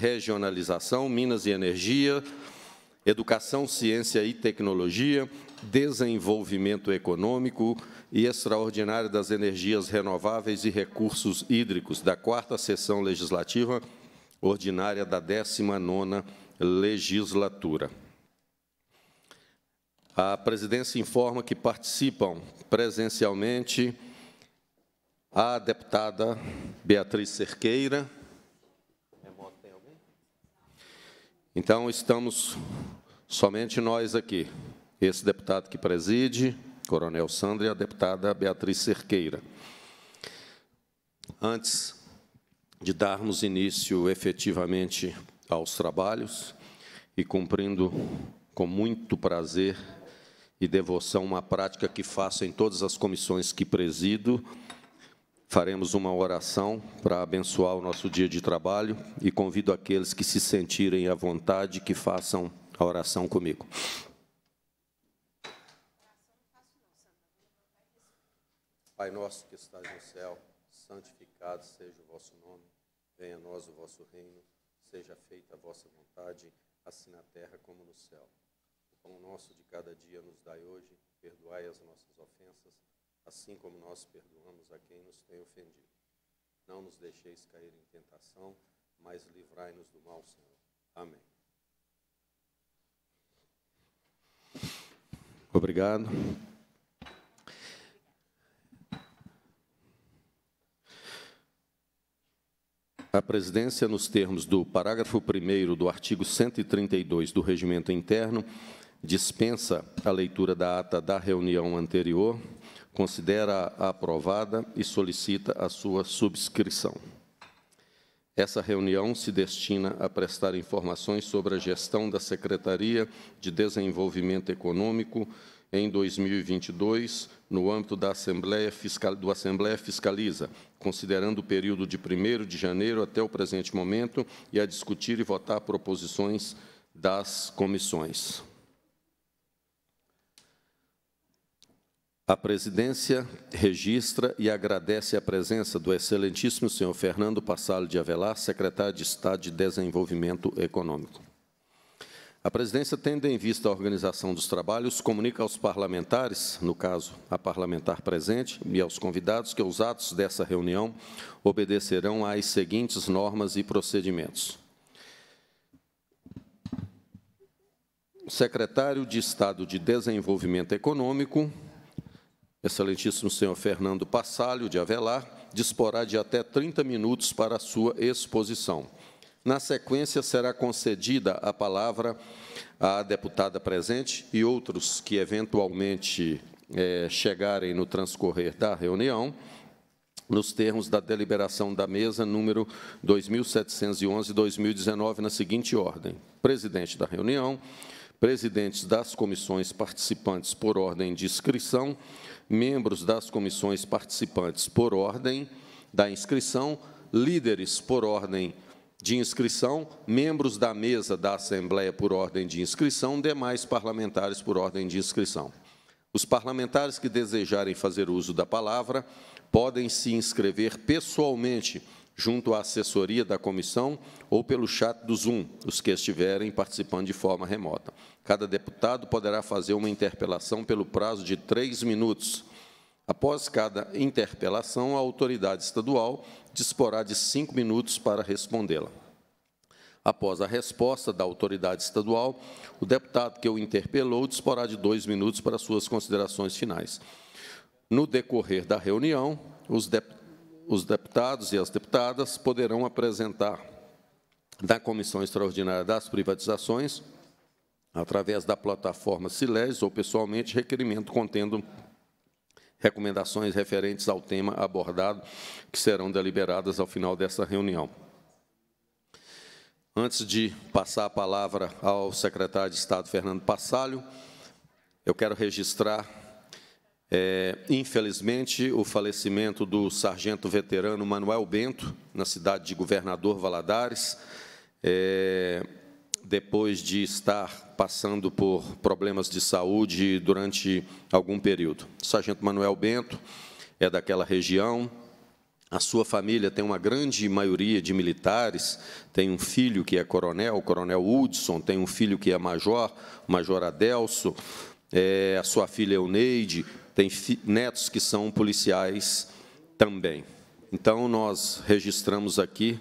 regionalização, Minas e Energia, Educação, Ciência e Tecnologia, Desenvolvimento Econômico e Extraordinário das Energias Renováveis e Recursos Hídricos, da quarta sessão legislativa ordinária da 19ª legislatura. A presidência informa que participam presencialmente a deputada Beatriz Cerqueira, Então, estamos somente nós aqui, esse deputado que preside, Coronel Sandra, e a deputada Beatriz Cerqueira. Antes de darmos início efetivamente aos trabalhos e cumprindo com muito prazer e devoção uma prática que faço em todas as comissões que presido, Faremos uma oração para abençoar o nosso dia de trabalho e convido aqueles que se sentirem à vontade que façam a oração comigo. Pai nosso que estás no céu, santificado seja o vosso nome, venha a nós o vosso reino, seja feita a vossa vontade, assim na terra como no céu. O pão nosso de cada dia nos dai hoje, perdoai as nossas ofensas, assim como nós perdoamos a quem nos tem ofendido. Não nos deixeis cair em tentação, mas livrai-nos do mal, Senhor. Amém. Obrigado. A presidência, nos termos do parágrafo 1 do artigo 132 do Regimento Interno, dispensa a leitura da ata da reunião anterior considera a aprovada e solicita a sua subscrição. Essa reunião se destina a prestar informações sobre a gestão da Secretaria de Desenvolvimento Econômico em 2022, no âmbito da Assembleia Fiscal, do Assembleia Fiscaliza, considerando o período de 1 de janeiro até o presente momento, e a discutir e votar proposições das comissões. A presidência registra e agradece a presença do excelentíssimo senhor Fernando Passalho de Avelar, secretário de Estado de Desenvolvimento Econômico. A presidência, tendo em vista a organização dos trabalhos, comunica aos parlamentares, no caso, a parlamentar presente, e aos convidados que os atos dessa reunião obedecerão às seguintes normas e procedimentos. secretário de Estado de Desenvolvimento Econômico Excelentíssimo senhor Fernando Passalho de Avelar disporá de até 30 minutos para a sua exposição. Na sequência, será concedida a palavra à deputada presente e outros que eventualmente é, chegarem no transcorrer da reunião, nos termos da deliberação da mesa número 2711-2019, na seguinte ordem: presidente da reunião, presidentes das comissões participantes por ordem de inscrição, membros das comissões participantes por ordem da inscrição, líderes por ordem de inscrição, membros da mesa da Assembleia por ordem de inscrição, demais parlamentares por ordem de inscrição. Os parlamentares que desejarem fazer uso da palavra podem se inscrever pessoalmente junto à assessoria da comissão ou pelo chat do Zoom, os que estiverem participando de forma remota. Cada deputado poderá fazer uma interpelação pelo prazo de três minutos. Após cada interpelação, a autoridade estadual disporá de cinco minutos para respondê-la. Após a resposta da autoridade estadual, o deputado que o interpelou disporá de dois minutos para suas considerações finais. No decorrer da reunião, os deputados os deputados e as deputadas poderão apresentar da Comissão Extraordinária das Privatizações, através da plataforma Siles ou pessoalmente, requerimento contendo recomendações referentes ao tema abordado, que serão deliberadas ao final dessa reunião. Antes de passar a palavra ao secretário de Estado, Fernando Passalho, eu quero registrar é, infelizmente, o falecimento do sargento veterano Manuel Bento, na cidade de Governador Valadares, é, depois de estar passando por problemas de saúde durante algum período. O sargento Manuel Bento é daquela região, a sua família tem uma grande maioria de militares, tem um filho que é coronel, o coronel Hudson, tem um filho que é major, o major Adelso, é, a sua filha Euneide, tem netos que são policiais também. Então, nós registramos aqui,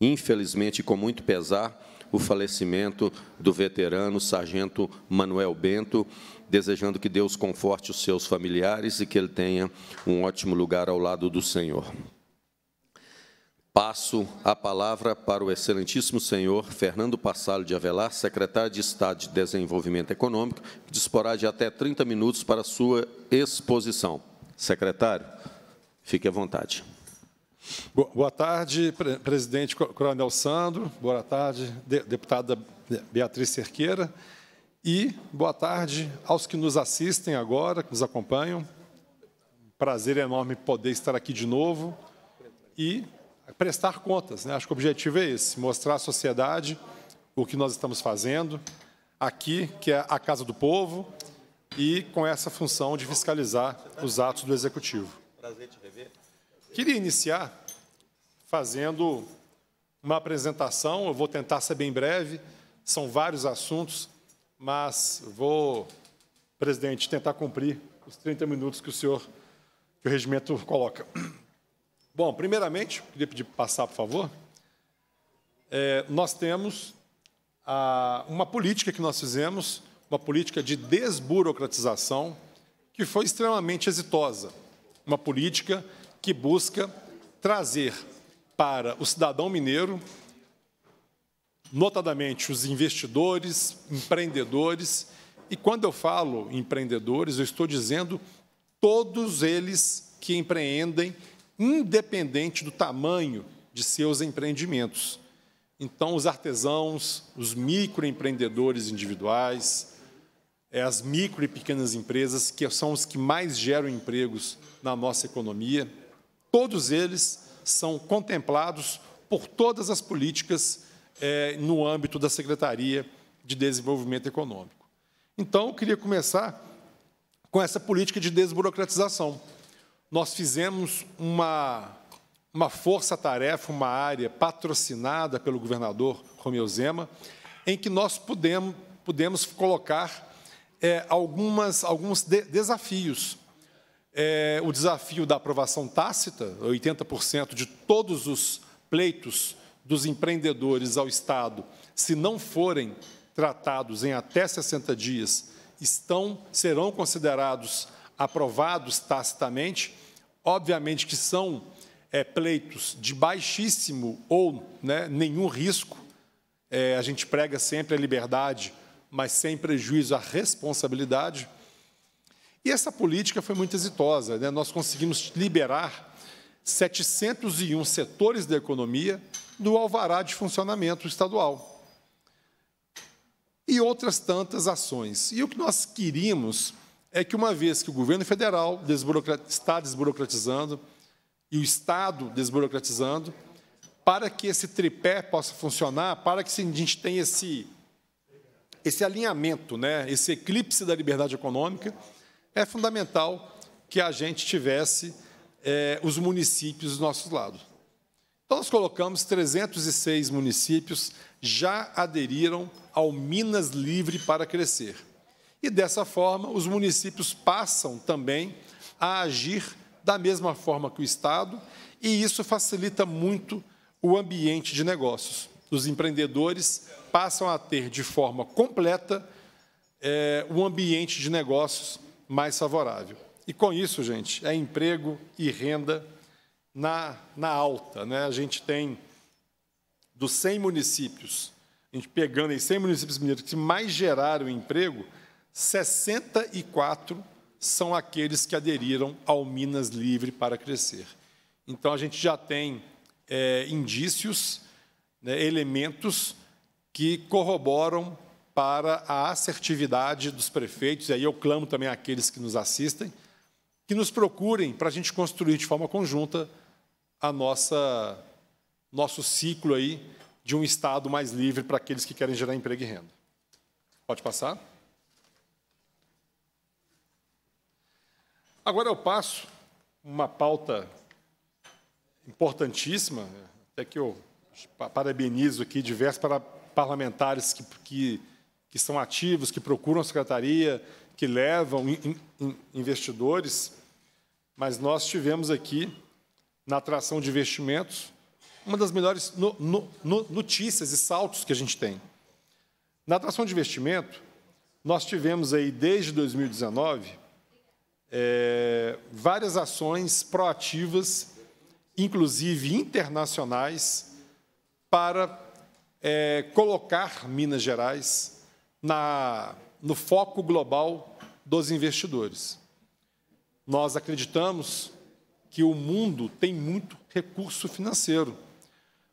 infelizmente, com muito pesar, o falecimento do veterano sargento Manuel Bento, desejando que Deus conforte os seus familiares e que ele tenha um ótimo lugar ao lado do Senhor. Passo a palavra para o excelentíssimo senhor Fernando Passalho de Avelar, secretário de Estado de Desenvolvimento Econômico, que disporá de até 30 minutos para sua exposição. Secretário, fique à vontade. Boa tarde, presidente Coronel Sandro, boa tarde, deputada Beatriz Cerqueira, e boa tarde aos que nos assistem agora, que nos acompanham. Prazer enorme poder estar aqui de novo e prestar contas. Né? Acho que o objetivo é esse, mostrar à sociedade o que nós estamos fazendo aqui, que é a Casa do Povo, e com essa função de fiscalizar os atos do Executivo. Prazer te rever. Queria iniciar fazendo uma apresentação, eu vou tentar ser bem breve, são vários assuntos, mas vou, presidente, tentar cumprir os 30 minutos que o senhor, que o regimento coloca. Bom, primeiramente, queria pedir para passar, por favor. É, nós temos a, uma política que nós fizemos, uma política de desburocratização, que foi extremamente exitosa. Uma política que busca trazer para o cidadão mineiro, notadamente os investidores, empreendedores, e quando eu falo empreendedores, eu estou dizendo todos eles que empreendem independente do tamanho de seus empreendimentos. Então, os artesãos, os microempreendedores individuais, é, as micro e pequenas empresas, que são os que mais geram empregos na nossa economia, todos eles são contemplados por todas as políticas é, no âmbito da Secretaria de Desenvolvimento Econômico. Então, eu queria começar com essa política de desburocratização nós fizemos uma, uma força-tarefa, uma área patrocinada pelo governador Romeu Zema, em que nós pudemos, pudemos colocar é, algumas, alguns de, desafios. É, o desafio da aprovação tácita, 80% de todos os pleitos dos empreendedores ao Estado, se não forem tratados em até 60 dias, estão serão considerados aprovados tacitamente, obviamente que são é, pleitos de baixíssimo ou né, nenhum risco. É, a gente prega sempre a liberdade, mas sem prejuízo à responsabilidade. E essa política foi muito exitosa. Né? Nós conseguimos liberar 701 setores da economia do alvará de funcionamento estadual. E outras tantas ações. E o que nós queríamos é que, uma vez que o governo federal está desburocratizando e o Estado desburocratizando, para que esse tripé possa funcionar, para que a gente tenha esse, esse alinhamento, né, esse eclipse da liberdade econômica, é fundamental que a gente tivesse é, os municípios do nosso lado. Então, nós colocamos 306 municípios já aderiram ao Minas Livre para Crescer. E dessa forma, os municípios passam também a agir da mesma forma que o Estado, e isso facilita muito o ambiente de negócios. Os empreendedores passam a ter de forma completa é, um ambiente de negócios mais favorável. E com isso, gente, é emprego e renda na, na alta. Né? A gente tem dos 100 municípios, a gente pegando aí 100 municípios mineiros que mais geraram emprego, 64 são aqueles que aderiram ao Minas Livre para crescer. Então, a gente já tem é, indícios, né, elementos que corroboram para a assertividade dos prefeitos, e aí eu clamo também àqueles que nos assistem, que nos procurem para a gente construir de forma conjunta a nossa nosso ciclo aí de um estado mais livre para aqueles que querem gerar emprego e renda. Pode passar? Agora eu passo uma pauta importantíssima, né? até que eu parabenizo aqui diversos parlamentares que, que, que são ativos, que procuram a secretaria, que levam investidores, mas nós tivemos aqui, na atração de investimentos, uma das melhores no, no, no notícias e saltos que a gente tem. Na atração de investimento, nós tivemos aí, desde 2019, é, várias ações proativas, inclusive internacionais, para é, colocar Minas Gerais na, no foco global dos investidores. Nós acreditamos que o mundo tem muito recurso financeiro,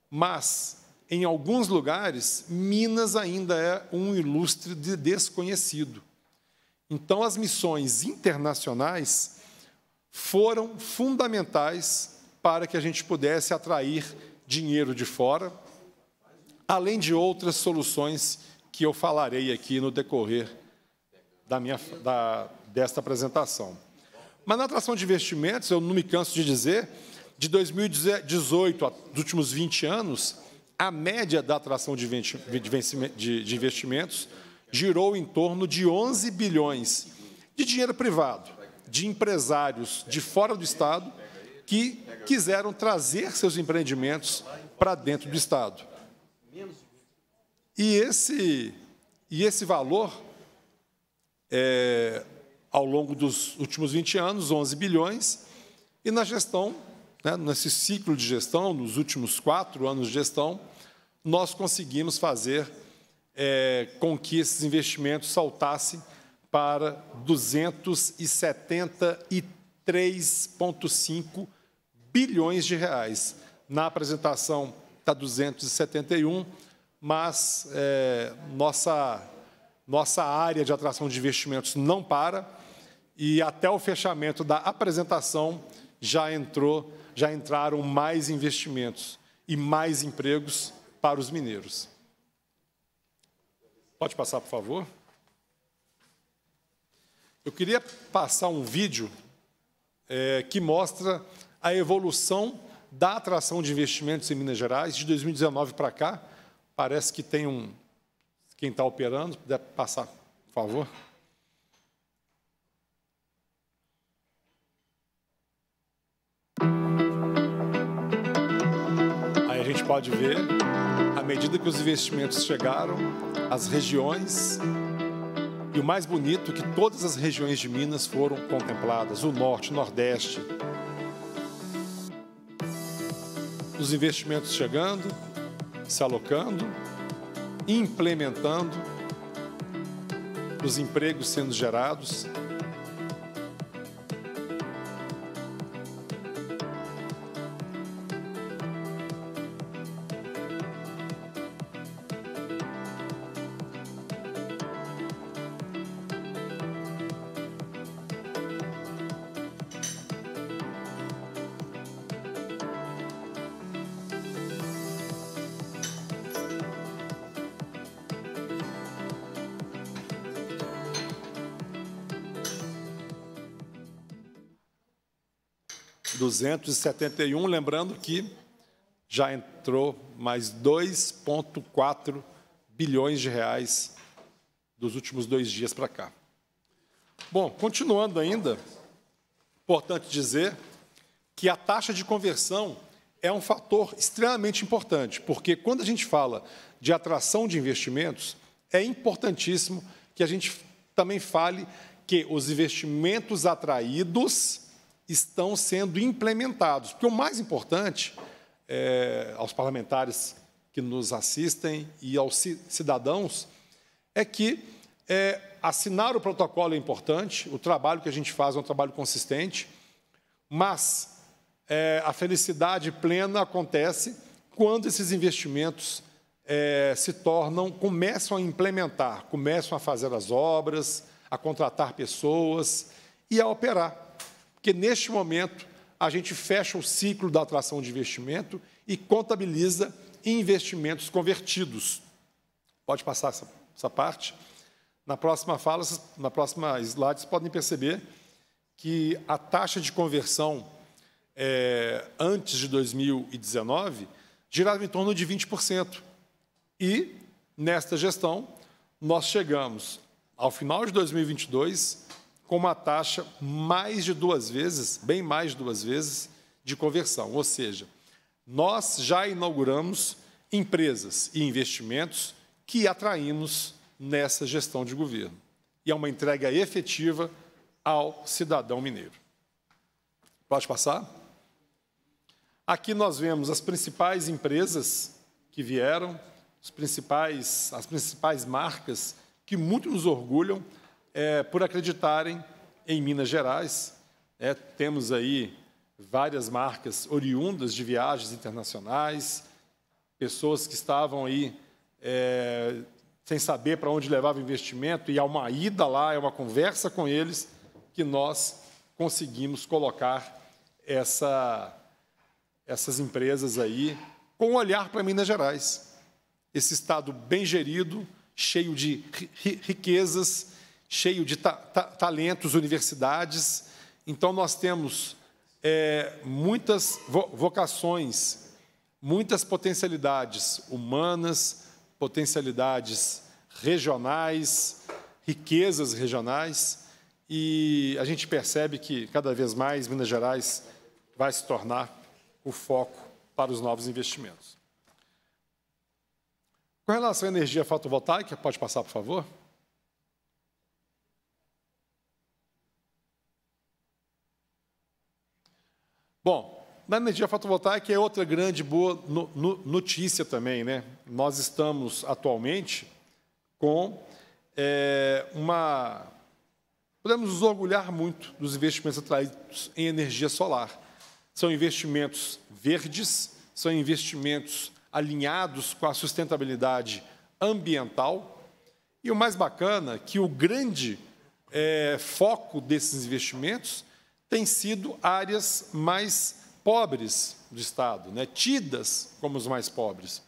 mas em alguns lugares, Minas ainda é um ilustre de desconhecido. Então, as missões internacionais foram fundamentais para que a gente pudesse atrair dinheiro de fora, além de outras soluções que eu falarei aqui no decorrer da minha, da, desta apresentação. Mas na atração de investimentos, eu não me canso de dizer, de 2018 aos últimos 20 anos, a média da atração de, de, de investimentos girou em torno de 11 bilhões de dinheiro privado, de empresários de fora do Estado que quiseram trazer seus empreendimentos para dentro do Estado. E esse, e esse valor, é, ao longo dos últimos 20 anos, 11 bilhões, e na gestão, né, nesse ciclo de gestão, nos últimos quatro anos de gestão, nós conseguimos fazer é, com que esses investimentos saltassem para 273,5 bilhões de reais. Na apresentação está 271, mas é, nossa, nossa área de atração de investimentos não para e até o fechamento da apresentação já entrou, já entraram mais investimentos e mais empregos para os mineiros. Pode passar, por favor. Eu queria passar um vídeo é, que mostra a evolução da atração de investimentos em Minas Gerais de 2019 para cá. Parece que tem um. Quem está operando, Pode puder passar, por favor. Aí a gente pode ver medida que os investimentos chegaram, as regiões, e o mais bonito, é que todas as regiões de Minas foram contempladas: o norte, o nordeste. Os investimentos chegando, se alocando, implementando, os empregos sendo gerados, 271, lembrando que já entrou mais 2,4 bilhões de reais dos últimos dois dias para cá. Bom, continuando ainda, importante dizer que a taxa de conversão é um fator extremamente importante, porque quando a gente fala de atração de investimentos, é importantíssimo que a gente também fale que os investimentos atraídos estão sendo implementados. Porque o mais importante, é, aos parlamentares que nos assistem e aos cidadãos, é que é, assinar o protocolo é importante, o trabalho que a gente faz é um trabalho consistente, mas é, a felicidade plena acontece quando esses investimentos é, se tornam, começam a implementar, começam a fazer as obras, a contratar pessoas e a operar. Porque neste momento a gente fecha o ciclo da atração de investimento e contabiliza investimentos convertidos. Pode passar essa, essa parte. Na próxima fala, na próxima slide, vocês podem perceber que a taxa de conversão é, antes de 2019 girava em torno de 20%. E, nesta gestão, nós chegamos, ao final de 2022, com uma taxa mais de duas vezes, bem mais de duas vezes, de conversão. Ou seja, nós já inauguramos empresas e investimentos que atraímos nessa gestão de governo. E é uma entrega efetiva ao cidadão mineiro. Pode passar? Aqui nós vemos as principais empresas que vieram, principais, as principais marcas que muito nos orgulham é, por acreditarem em Minas Gerais. É, temos aí várias marcas oriundas de viagens internacionais, pessoas que estavam aí é, sem saber para onde levava o investimento, e há uma ida lá, é uma conversa com eles, que nós conseguimos colocar essa, essas empresas aí com um olhar para Minas Gerais. Esse estado bem gerido, cheio de riquezas, cheio de ta ta talentos, universidades. Então, nós temos é, muitas vo vocações, muitas potencialidades humanas, potencialidades regionais, riquezas regionais, e a gente percebe que cada vez mais Minas Gerais vai se tornar o foco para os novos investimentos. Com relação à energia fotovoltaica, pode passar, por favor? Bom, na energia fotovoltaica é outra grande boa no, no, notícia também, né? Nós estamos atualmente com é, uma. Podemos nos orgulhar muito dos investimentos atraídos em energia solar. São investimentos verdes, são investimentos alinhados com a sustentabilidade ambiental. E o mais bacana, é que o grande é, foco desses investimentos têm sido áreas mais pobres do Estado, né? tidas como os mais pobres.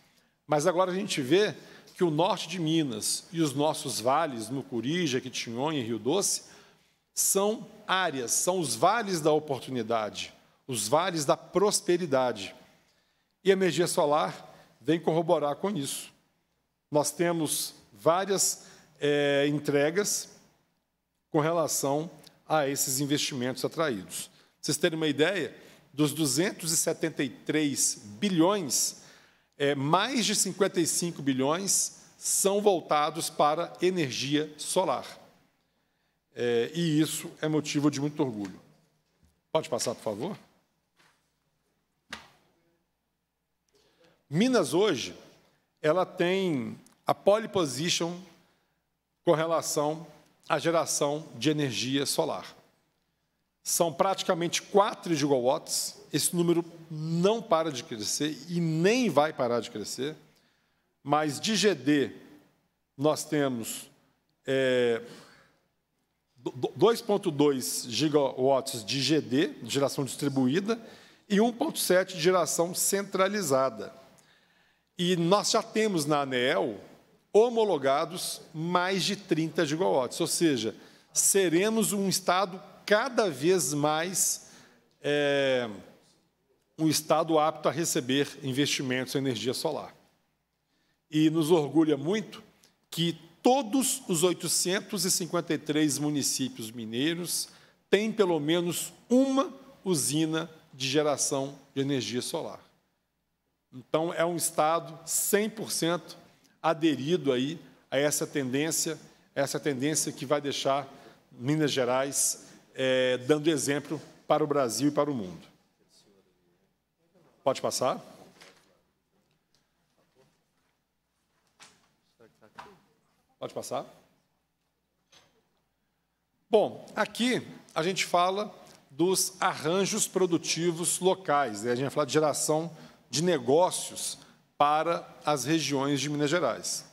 Mas agora a gente vê que o norte de Minas e os nossos vales, no Mucuri, Jequitinhonha e Rio Doce, são áreas, são os vales da oportunidade, os vales da prosperidade. E a energia solar vem corroborar com isso. Nós temos várias é, entregas com relação a esses investimentos atraídos. Pra vocês terem uma ideia, dos 273 bilhões, é, mais de 55 bilhões são voltados para energia solar. É, e isso é motivo de muito orgulho. Pode passar, por favor? Minas hoje, ela tem a pole position com relação a geração de energia solar. São praticamente 4 gigawatts, esse número não para de crescer e nem vai parar de crescer, mas de GD nós temos é, 2,2 gigawatts de GD, geração distribuída, e 1,7 de geração centralizada. E nós já temos na ANEEL homologados mais de 30 gigawatts, ou seja, seremos um Estado cada vez mais é, um Estado apto a receber investimentos em energia solar. E nos orgulha muito que todos os 853 municípios mineiros têm pelo menos uma usina de geração de energia solar. Então, é um Estado 100% aderido aí a essa tendência, essa tendência que vai deixar Minas Gerais é, dando exemplo para o Brasil e para o mundo. Pode passar. Pode passar. Bom, aqui a gente fala dos arranjos produtivos locais, né? a gente vai falar de geração de negócios para as regiões de Minas Gerais.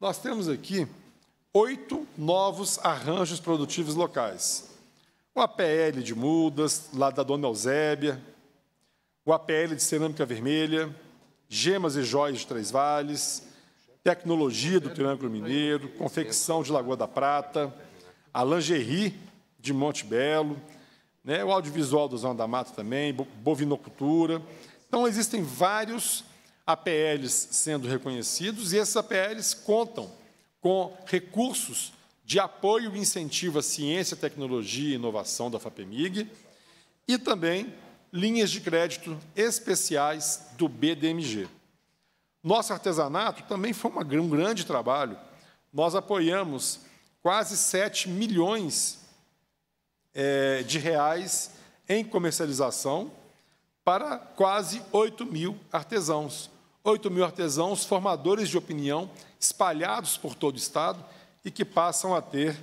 Nós temos aqui oito novos arranjos produtivos locais. O APL de Mudas, lá da Dona Eusébia, o APL de Cerâmica Vermelha, Gemas e Joias de Três Vales, Tecnologia do Triângulo Mineiro, Confecção de Lagoa da Prata, a Lingerie de Monte Belo, né, o Audiovisual do Zona da Mata também, Bovinocultura. Então, existem vários APLs sendo reconhecidos, e esses APLs contam com recursos de apoio e incentivo à ciência, tecnologia e inovação da FAPEMIG e também linhas de crédito especiais do BDMG. Nosso artesanato também foi um grande trabalho. Nós apoiamos quase 7 milhões eh, de reais em comercialização para quase 8 mil artesãos. 8 mil artesãos, formadores de opinião, espalhados por todo o Estado e que passam a ter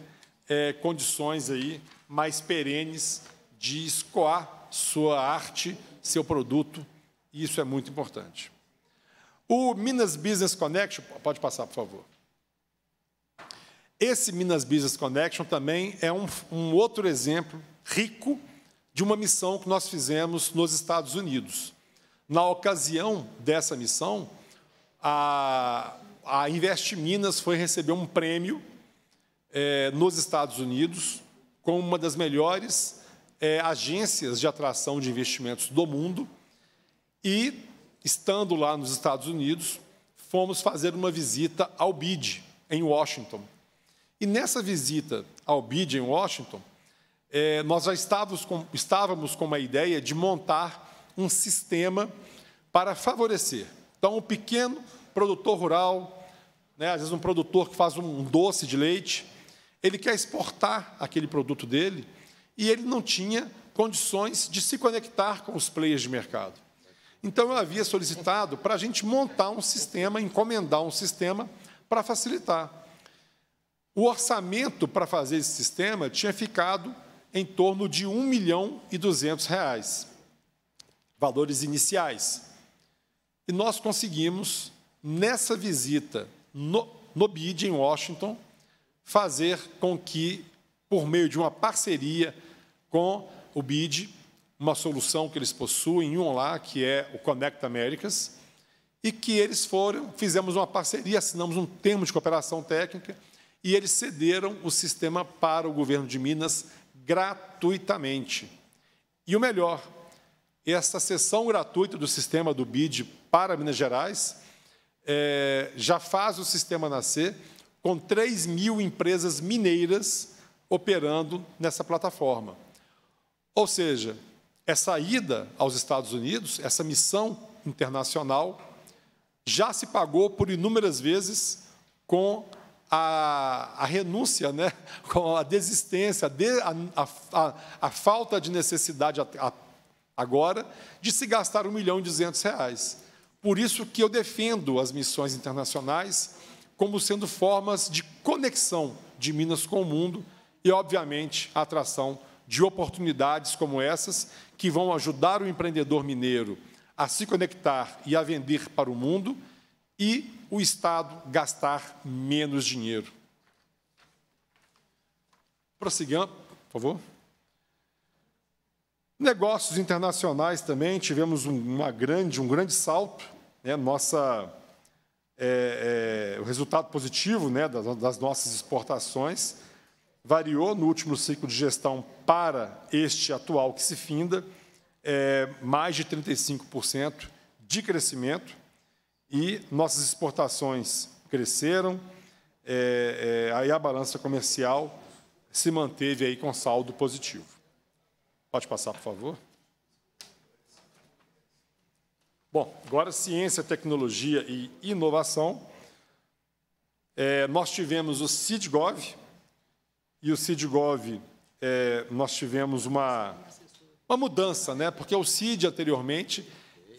é, condições aí mais perenes de escoar sua arte, seu produto, e isso é muito importante. O Minas Business Connection, pode passar, por favor. Esse Minas Business Connection também é um, um outro exemplo rico de uma missão que nós fizemos nos Estados Unidos. Na ocasião dessa missão, a, a Invest Minas foi receber um prêmio é, nos Estados Unidos como uma das melhores é, agências de atração de investimentos do mundo. E, estando lá nos Estados Unidos, fomos fazer uma visita ao BID, em Washington. E nessa visita ao BID, em Washington, é, nós já estávamos com, estávamos com uma ideia de montar um sistema para favorecer. Então, um pequeno produtor rural, né, às vezes um produtor que faz um doce de leite, ele quer exportar aquele produto dele e ele não tinha condições de se conectar com os players de mercado. Então, eu havia solicitado para a gente montar um sistema, encomendar um sistema para facilitar. O orçamento para fazer esse sistema tinha ficado em torno de 1 milhão e 200 reais valores iniciais. E nós conseguimos, nessa visita no, no BID, em Washington, fazer com que, por meio de uma parceria com o BID, uma solução que eles possuem, um lá, que é o Connect Americas e que eles foram, fizemos uma parceria, assinamos um termo de cooperação técnica, e eles cederam o sistema para o governo de Minas gratuitamente. E o melhor, esta sessão gratuita do sistema do BID para Minas Gerais é, já faz o sistema nascer com 3 mil empresas mineiras operando nessa plataforma. Ou seja, essa ida aos Estados Unidos, essa missão internacional, já se pagou por inúmeras vezes com a, a renúncia, né? com a desistência, a, a, a falta de necessidade, a agora, de se gastar 1 milhão e 200 reais. Por isso que eu defendo as missões internacionais como sendo formas de conexão de Minas com o mundo e, obviamente, a atração de oportunidades como essas que vão ajudar o empreendedor mineiro a se conectar e a vender para o mundo e o Estado gastar menos dinheiro. Prossigamos, por favor. Negócios internacionais também, tivemos uma grande, um grande salto. Né? Nossa, é, é, o resultado positivo né? das, das nossas exportações variou no último ciclo de gestão para este atual que se finda, é, mais de 35% de crescimento e nossas exportações cresceram, é, é, aí a balança comercial se manteve aí com saldo positivo. Pode passar, por favor. Bom, agora ciência, tecnologia e inovação. É, nós tivemos o CIDGOV, e o CIDGOV é, nós tivemos uma, uma mudança, né? porque o CID anteriormente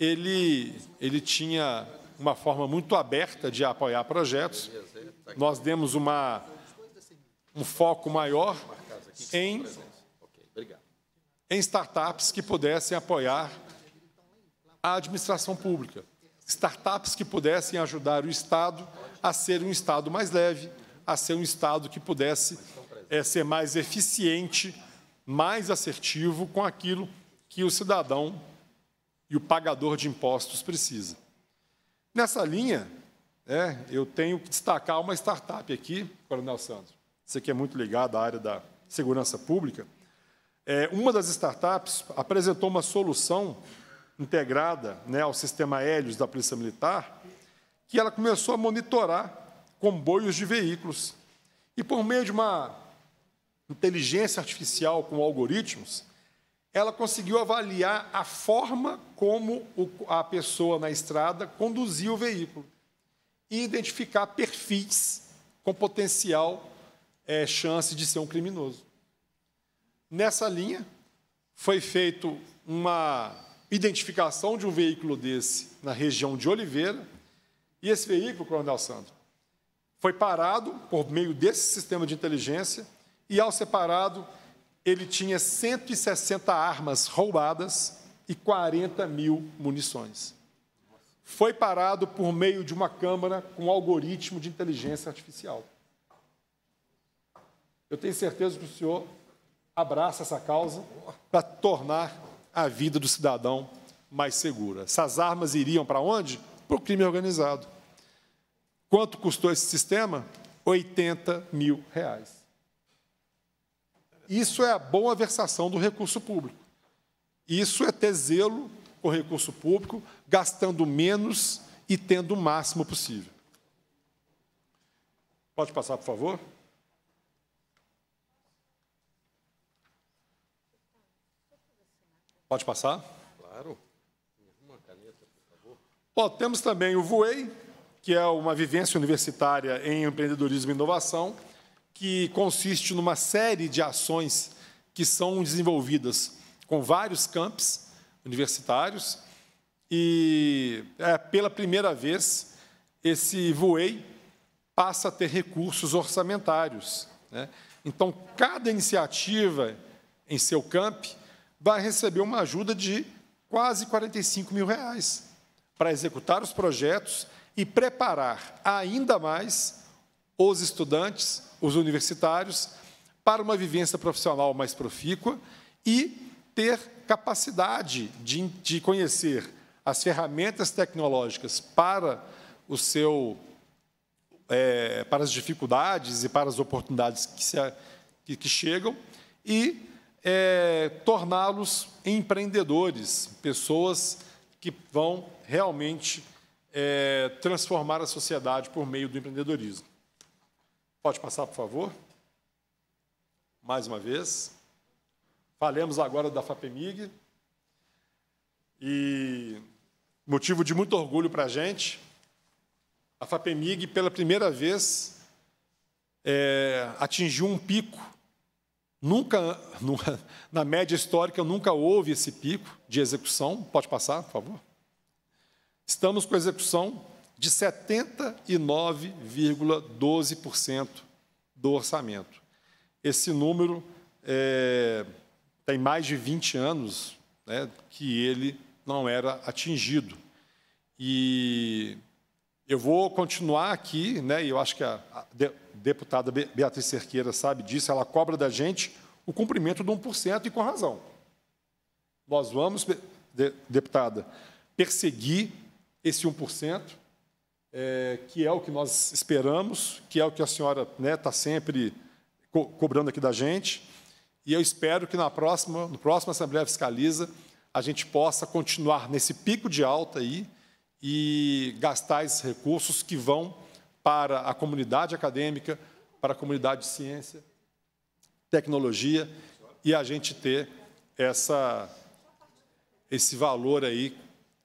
ele, ele tinha uma forma muito aberta de apoiar projetos. Nós demos uma, um foco maior em em startups que pudessem apoiar a administração pública, startups que pudessem ajudar o Estado a ser um Estado mais leve, a ser um Estado que pudesse é, ser mais eficiente, mais assertivo com aquilo que o cidadão e o pagador de impostos precisa. Nessa linha, é, eu tenho que destacar uma startup aqui, Coronel Sandro, você que é muito ligado à área da segurança pública, é, uma das startups apresentou uma solução integrada né, ao sistema Helios da Polícia Militar, que ela começou a monitorar comboios de veículos. E por meio de uma inteligência artificial com algoritmos, ela conseguiu avaliar a forma como a pessoa na estrada conduzia o veículo e identificar perfis com potencial é, chance de ser um criminoso. Nessa linha, foi feito uma identificação de um veículo desse na região de Oliveira, e esse veículo, Coronel Sandro, foi parado por meio desse sistema de inteligência, e ao ser parado, ele tinha 160 armas roubadas e 40 mil munições. Foi parado por meio de uma câmara com algoritmo de inteligência artificial. Eu tenho certeza que o senhor abraça essa causa para tornar a vida do cidadão mais segura. Essas armas iriam para onde? Para o crime organizado. Quanto custou esse sistema? 80 mil reais. Isso é a boa versação do recurso público. Isso é ter zelo com o recurso público, gastando menos e tendo o máximo possível. Pode passar, por favor? Pode passar? Claro. Uma caneta, por favor. Bom, temos também o Voei, que é uma vivência universitária em empreendedorismo e inovação, que consiste numa série de ações que são desenvolvidas com vários camps universitários. E é, pela primeira vez, esse Voei passa a ter recursos orçamentários. Né? Então, cada iniciativa em seu camp vai receber uma ajuda de quase 45 mil reais para executar os projetos e preparar ainda mais os estudantes, os universitários, para uma vivência profissional mais profícua e ter capacidade de, de conhecer as ferramentas tecnológicas para o seu é, para as dificuldades e para as oportunidades que, se, que, que chegam e é, torná-los empreendedores, pessoas que vão realmente é, transformar a sociedade por meio do empreendedorismo. Pode passar, por favor? Mais uma vez. Falemos agora da FAPEMIG. E motivo de muito orgulho para a gente, a FAPEMIG, pela primeira vez, é, atingiu um pico Nunca, nunca, na média histórica, nunca houve esse pico de execução. Pode passar, por favor? Estamos com a execução de 79,12% do orçamento. Esse número é, tem mais de 20 anos né, que ele não era atingido. E eu vou continuar aqui, né, e eu acho que a, a, deputada Beatriz Cerqueira sabe disso, ela cobra da gente o cumprimento do 1%, e com razão. Nós vamos, deputada, perseguir esse 1%, é, que é o que nós esperamos, que é o que a senhora está né, tá sempre co cobrando aqui da gente. E eu espero que na próxima, no próximo Assembleia Fiscaliza a gente possa continuar nesse pico de alta aí e gastar esses recursos que vão para a comunidade acadêmica, para a comunidade de ciência, tecnologia, e a gente ter essa, esse valor aí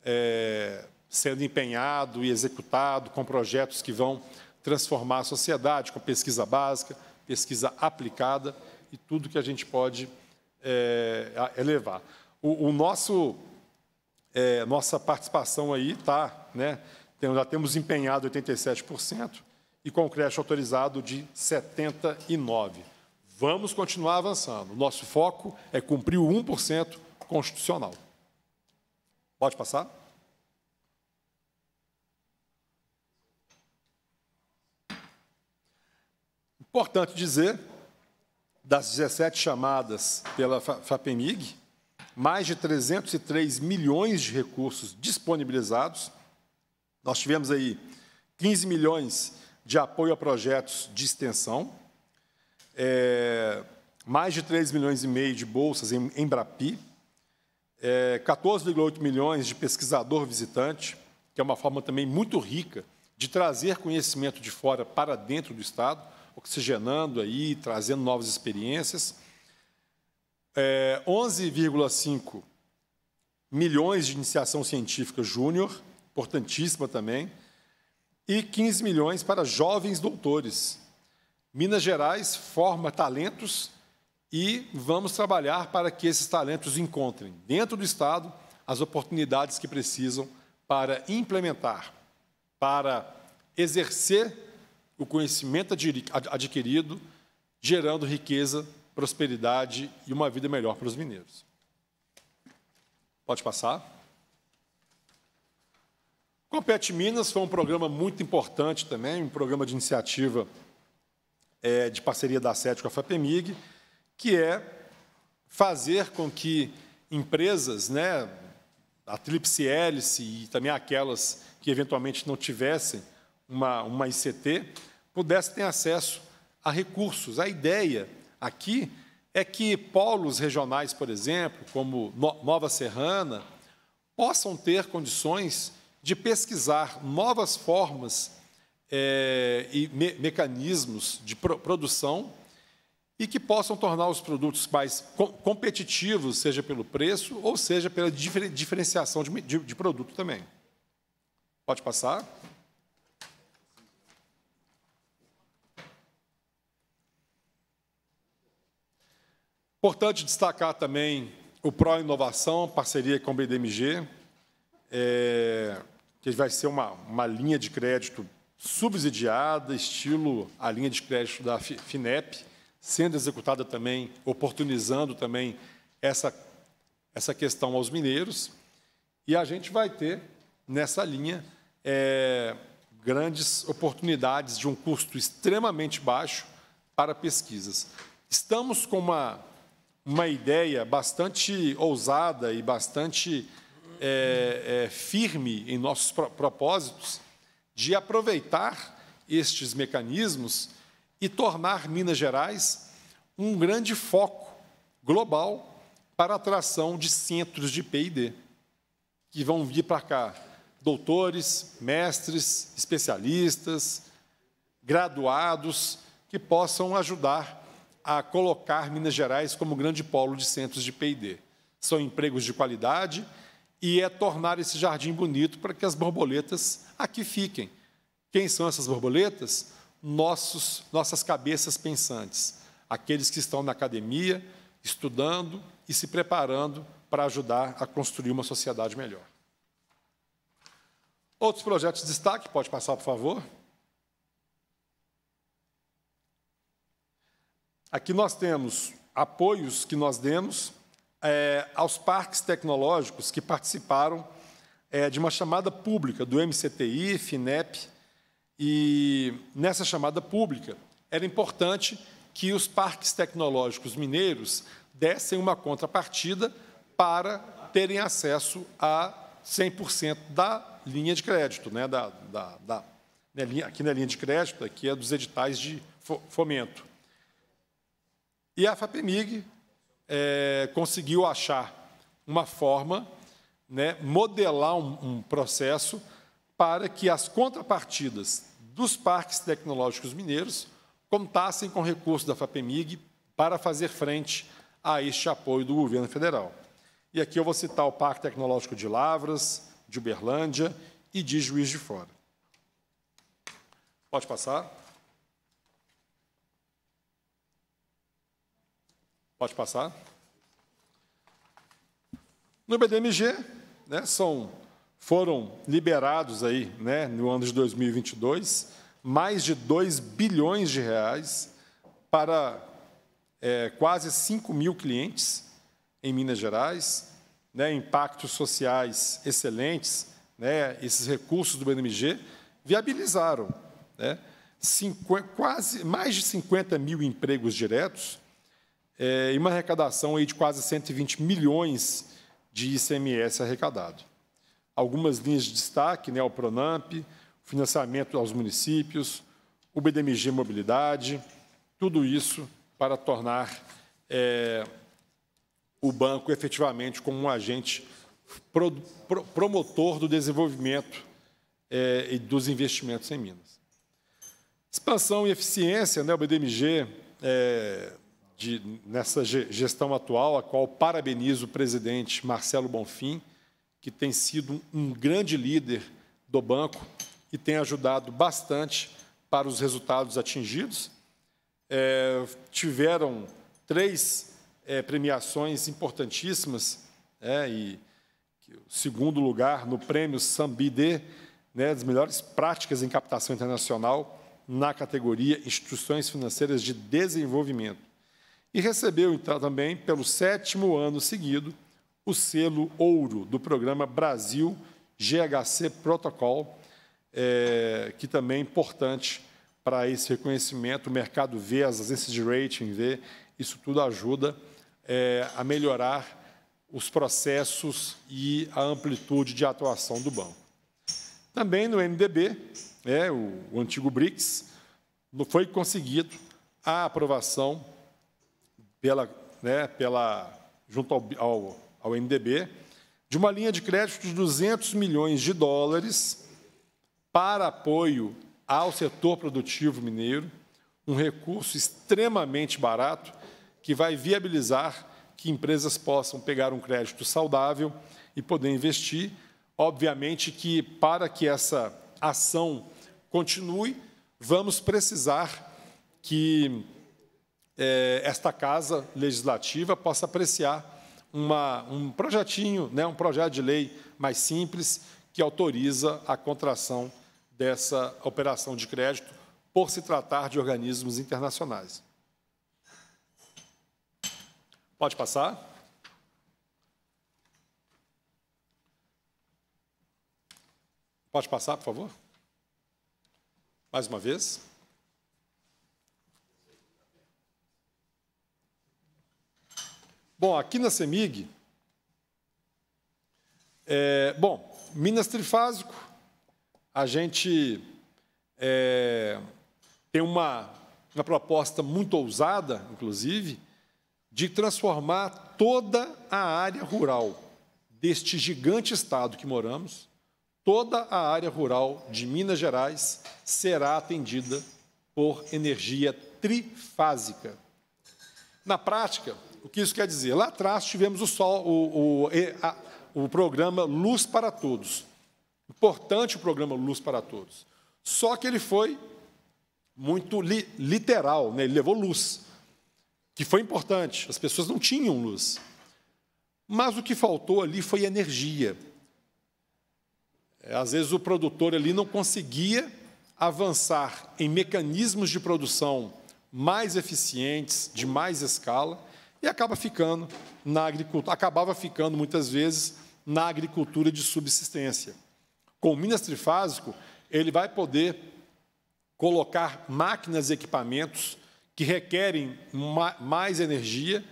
é, sendo empenhado e executado com projetos que vão transformar a sociedade, com pesquisa básica, pesquisa aplicada e tudo que a gente pode é, elevar. O, o nosso é, nossa participação aí está, né? já temos empenhado 87% e com o crédito autorizado de 79%. Vamos continuar avançando. Nosso foco é cumprir o 1% constitucional. Pode passar? Importante dizer, das 17 chamadas pela FAPEMIG, mais de 303 milhões de recursos disponibilizados, nós tivemos aí 15 milhões de apoio a projetos de extensão, é, mais de 3 milhões e meio de bolsas em, embrapi, é, 14,8 milhões de pesquisador visitante, que é uma forma também muito rica de trazer conhecimento de fora para dentro do Estado, oxigenando aí, trazendo novas experiências. É, 11,5 milhões de iniciação científica júnior, importantíssima também, e 15 milhões para jovens doutores. Minas Gerais forma talentos e vamos trabalhar para que esses talentos encontrem, dentro do Estado, as oportunidades que precisam para implementar, para exercer o conhecimento adquirido, gerando riqueza, prosperidade e uma vida melhor para os mineiros. Pode passar. Compete Minas foi um programa muito importante também, um programa de iniciativa é, de parceria da SET com a FAPEMIG, que é fazer com que empresas, né, a Tripsi hélice e também aquelas que eventualmente não tivessem uma, uma ICT, pudessem ter acesso a recursos. A ideia aqui é que polos regionais, por exemplo, como Nova Serrana, possam ter condições de pesquisar novas formas é, e me mecanismos de pro produção e que possam tornar os produtos mais competitivos, seja pelo preço ou seja pela difer diferenciação de, de, de produto também. Pode passar. Importante destacar também o Pro Inovação, parceria com o BDMG, é, que vai ser uma, uma linha de crédito subsidiada, estilo a linha de crédito da FINEP, sendo executada também, oportunizando também essa, essa questão aos mineiros. E a gente vai ter, nessa linha, é, grandes oportunidades de um custo extremamente baixo para pesquisas. Estamos com uma, uma ideia bastante ousada e bastante é, é, firme em nossos propósitos de aproveitar estes mecanismos e tornar Minas Gerais um grande foco global para a atração de centros de PD, que vão vir para cá doutores, mestres, especialistas, graduados, que possam ajudar a colocar Minas Gerais como grande polo de centros de PD. São empregos de qualidade e é tornar esse jardim bonito para que as borboletas aqui fiquem. Quem são essas borboletas? Nossos, nossas cabeças pensantes, aqueles que estão na academia, estudando e se preparando para ajudar a construir uma sociedade melhor. Outros projetos de destaque, pode passar, por favor. Aqui nós temos apoios que nós demos é, aos parques tecnológicos que participaram é, de uma chamada pública do MCTI, FINEP, e nessa chamada pública era importante que os parques tecnológicos mineiros dessem uma contrapartida para terem acesso a 100% da linha de crédito, né, da, da, da né, aqui na é linha de crédito, aqui é dos editais de fomento. E a FAPEMIG é, conseguiu achar uma forma, né, modelar um, um processo para que as contrapartidas dos parques tecnológicos mineiros contassem com recursos da FAPEMIG para fazer frente a este apoio do governo federal. E aqui eu vou citar o Parque Tecnológico de Lavras, de Uberlândia e de Juiz de Fora. Pode passar. Pode passar. No BDMG, né, são, foram liberados aí, né, no ano de 2022 mais de 2 bilhões de reais para é, quase 5 mil clientes em Minas Gerais, né, impactos sociais excelentes, né, esses recursos do BNMG viabilizaram né, quase mais de 50 mil empregos diretos, é, e uma arrecadação aí de quase 120 milhões de ICMS arrecadado. Algumas linhas de destaque, né, o PRONAMP, financiamento aos municípios, o BDMG Mobilidade, tudo isso para tornar é, o banco efetivamente como um agente pro, pro, promotor do desenvolvimento é, e dos investimentos em Minas. Expansão e eficiência, né, o BDMG é, de, nessa gestão atual, a qual parabenizo o presidente Marcelo Bonfim, que tem sido um grande líder do banco e tem ajudado bastante para os resultados atingidos. É, tiveram três é, premiações importantíssimas, é, e o segundo lugar no prêmio Sambide, né, das melhores práticas em captação internacional na categoria Instituições Financeiras de Desenvolvimento e recebeu então também, pelo sétimo ano seguido, o selo ouro do programa Brasil GHC Protocol, é, que também é importante para esse reconhecimento. O mercado vê, as agências de rating vê, isso tudo ajuda é, a melhorar os processos e a amplitude de atuação do banco. Também no MDB, é, né, o, o antigo BRICS, foi conseguido a aprovação pela, né, pela, junto ao, ao, ao MDB, de uma linha de crédito de 200 milhões de dólares para apoio ao setor produtivo mineiro, um recurso extremamente barato que vai viabilizar que empresas possam pegar um crédito saudável e poder investir. Obviamente que para que essa ação continue, vamos precisar que é, esta casa legislativa possa apreciar uma, um projetinho, né, um projeto de lei mais simples que autoriza a contração dessa operação de crédito por se tratar de organismos internacionais. Pode passar. Pode passar, por favor. Mais uma vez. Bom, aqui na CEMIG, é, bom, Minas Trifásico, a gente é, tem uma, uma proposta muito ousada, inclusive, de transformar toda a área rural deste gigante estado que moramos, toda a área rural de Minas Gerais será atendida por energia trifásica. Na prática, o que isso quer dizer? Lá atrás tivemos o, sol, o, o, o programa Luz para Todos. Importante o programa Luz para Todos. Só que ele foi muito li, literal, né? ele levou luz, que foi importante. As pessoas não tinham luz. Mas o que faltou ali foi energia. Às vezes o produtor ali não conseguia avançar em mecanismos de produção mais eficientes, de mais escala, e acaba ficando na agricultura, acabava ficando muitas vezes na agricultura de subsistência. Com o Minas Trifásico, ele vai poder colocar máquinas e equipamentos que requerem mais energia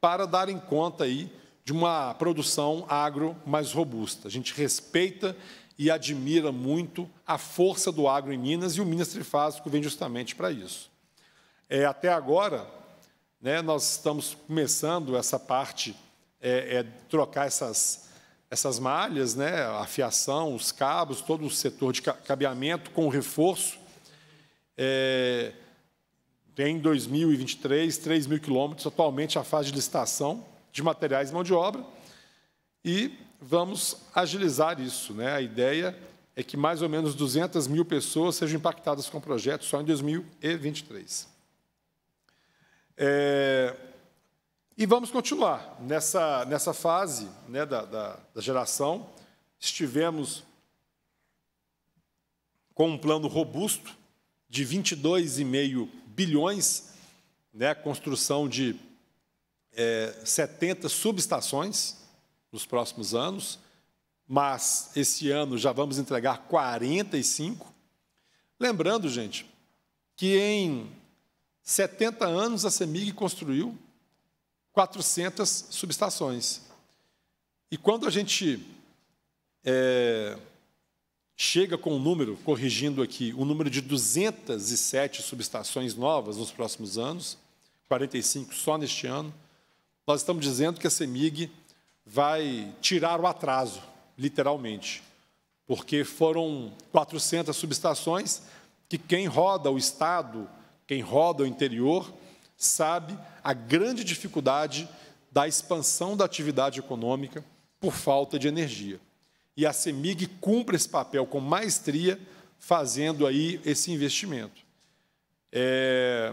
para dar em conta aí de uma produção agro mais robusta. A gente respeita e admira muito a força do agro em Minas e o Minas Trifásico vem justamente para isso. É, até agora, né? Nós estamos começando essa parte, é, é trocar essas, essas malhas, né? a fiação, os cabos, todo o setor de cabeamento com reforço. É, tem em 2023 3 mil quilômetros, atualmente a fase de licitação de materiais e mão de obra, e vamos agilizar isso. Né? A ideia é que mais ou menos 200 mil pessoas sejam impactadas com o projeto só em 2023. É, e vamos continuar nessa, nessa fase né, da, da, da geração. Estivemos com um plano robusto de 22,5 bilhões, né, construção de é, 70 subestações nos próximos anos, mas esse ano já vamos entregar 45. Lembrando, gente, que em 70 anos a CEMIG construiu 400 subestações. E quando a gente é, chega com o um número, corrigindo aqui, o um número de 207 subestações novas nos próximos anos, 45 só neste ano, nós estamos dizendo que a CEMIG vai tirar o atraso, literalmente, porque foram 400 subestações que quem roda o Estado quem roda o interior sabe a grande dificuldade da expansão da atividade econômica por falta de energia. E a CEMIG cumpre esse papel com maestria, fazendo aí esse investimento. É,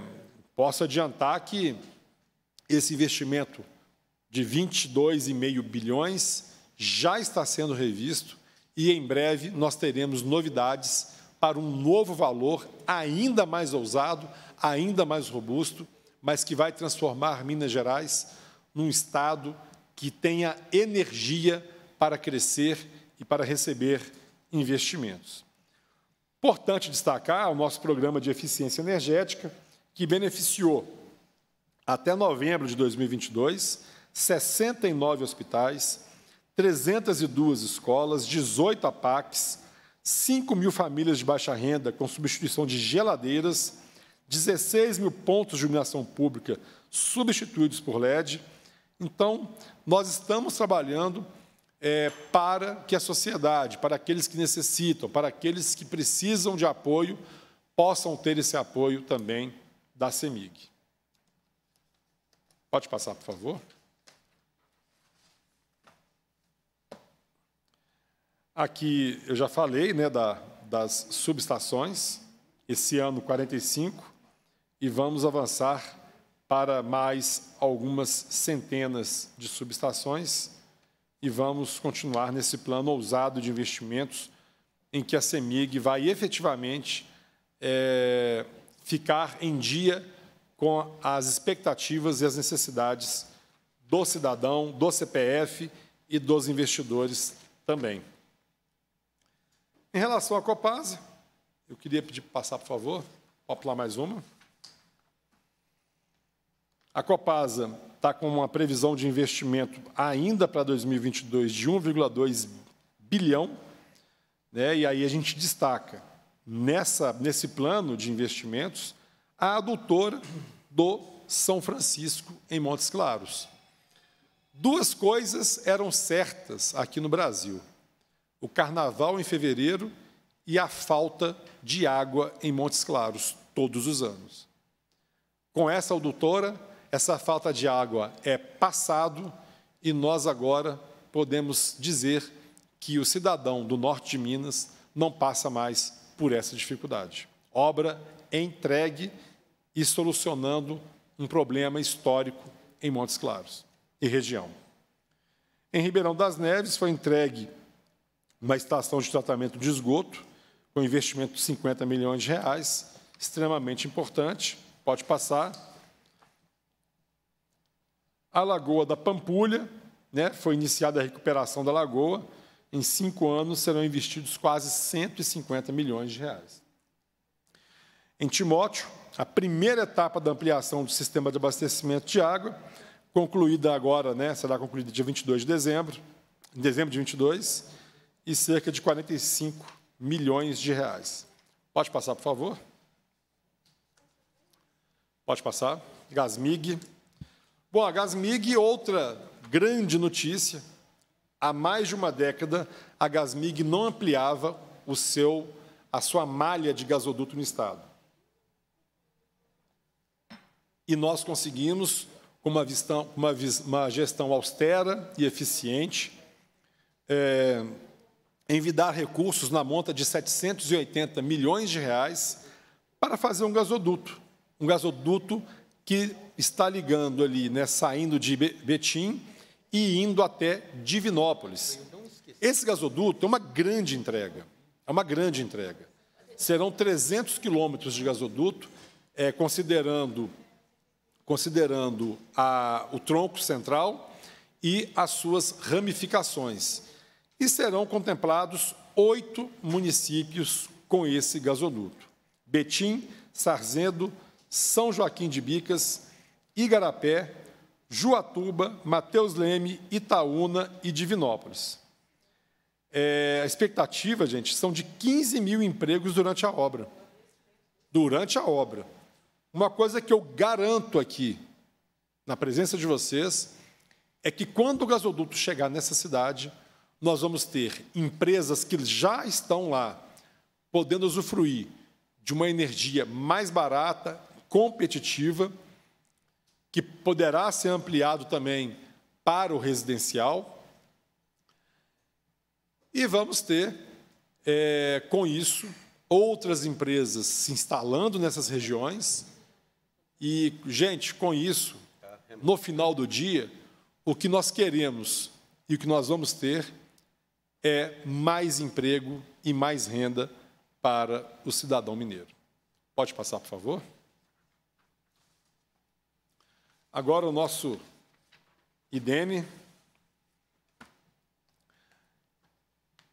posso adiantar que esse investimento de 22,5 bilhões já está sendo revisto e em breve nós teremos novidades para um novo valor ainda mais ousado, ainda mais robusto, mas que vai transformar Minas Gerais num estado que tenha energia para crescer e para receber investimentos. Importante destacar o nosso programa de eficiência energética, que beneficiou, até novembro de 2022, 69 hospitais, 302 escolas, 18 APACs, 5 mil famílias de baixa renda com substituição de geladeiras, 16 mil pontos de iluminação pública substituídos por LED. Então, nós estamos trabalhando é, para que a sociedade, para aqueles que necessitam, para aqueles que precisam de apoio, possam ter esse apoio também da CEMIG. Pode passar, por favor. Aqui eu já falei né, da, das subestações, esse ano 45, e vamos avançar para mais algumas centenas de subestações e vamos continuar nesse plano ousado de investimentos em que a CEMIG vai efetivamente é, ficar em dia com as expectativas e as necessidades do cidadão, do CPF e dos investidores também. Em relação à Copasa, eu queria pedir para passar, por favor, popular pular mais uma. A Copasa está com uma previsão de investimento ainda para 2022 de 1,2 bilhão, né? e aí a gente destaca, nessa, nesse plano de investimentos, a adutora do São Francisco, em Montes Claros. Duas coisas eram certas aqui no Brasil o carnaval em fevereiro e a falta de água em Montes Claros todos os anos. Com essa adutora, essa falta de água é passado e nós agora podemos dizer que o cidadão do norte de Minas não passa mais por essa dificuldade. Obra entregue e solucionando um problema histórico em Montes Claros e região. Em Ribeirão das Neves foi entregue uma estação de tratamento de esgoto, com investimento de 50 milhões de reais, extremamente importante. Pode passar. A Lagoa da Pampulha, né, foi iniciada a recuperação da lagoa. Em cinco anos serão investidos quase 150 milhões de reais. Em Timóteo, a primeira etapa da ampliação do sistema de abastecimento de água, concluída agora, né, será concluída dia 22 de dezembro, em dezembro de 22, e cerca de 45 milhões de reais. Pode passar, por favor? Pode passar. Gasmig. Bom, a Gasmig, outra grande notícia. Há mais de uma década, a Gasmig não ampliava o seu, a sua malha de gasoduto no Estado. E nós conseguimos, com uma, uma, uma, gestão austera e eficiente, é, envidar recursos na monta de 780 milhões de reais para fazer um gasoduto, um gasoduto que está ligando ali, né, saindo de Betim e indo até Divinópolis. Esse gasoduto é uma grande entrega, é uma grande entrega. Serão 300 quilômetros de gasoduto, é, considerando, considerando a, o tronco central e as suas ramificações e serão contemplados oito municípios com esse gasoduto: Betim, Sarzedo, São Joaquim de Bicas, Igarapé, Juatuba, Mateus Leme, Itaúna e Divinópolis. É, a expectativa, gente, são de 15 mil empregos durante a obra. Durante a obra. Uma coisa que eu garanto aqui, na presença de vocês, é que quando o gasoduto chegar nessa cidade, nós vamos ter empresas que já estão lá, podendo usufruir de uma energia mais barata, competitiva, que poderá ser ampliado também para o residencial. E vamos ter, é, com isso, outras empresas se instalando nessas regiões. E, gente, com isso, no final do dia, o que nós queremos e o que nós vamos ter é mais emprego e mais renda para o cidadão mineiro. Pode passar, por favor? Agora o nosso IDENE.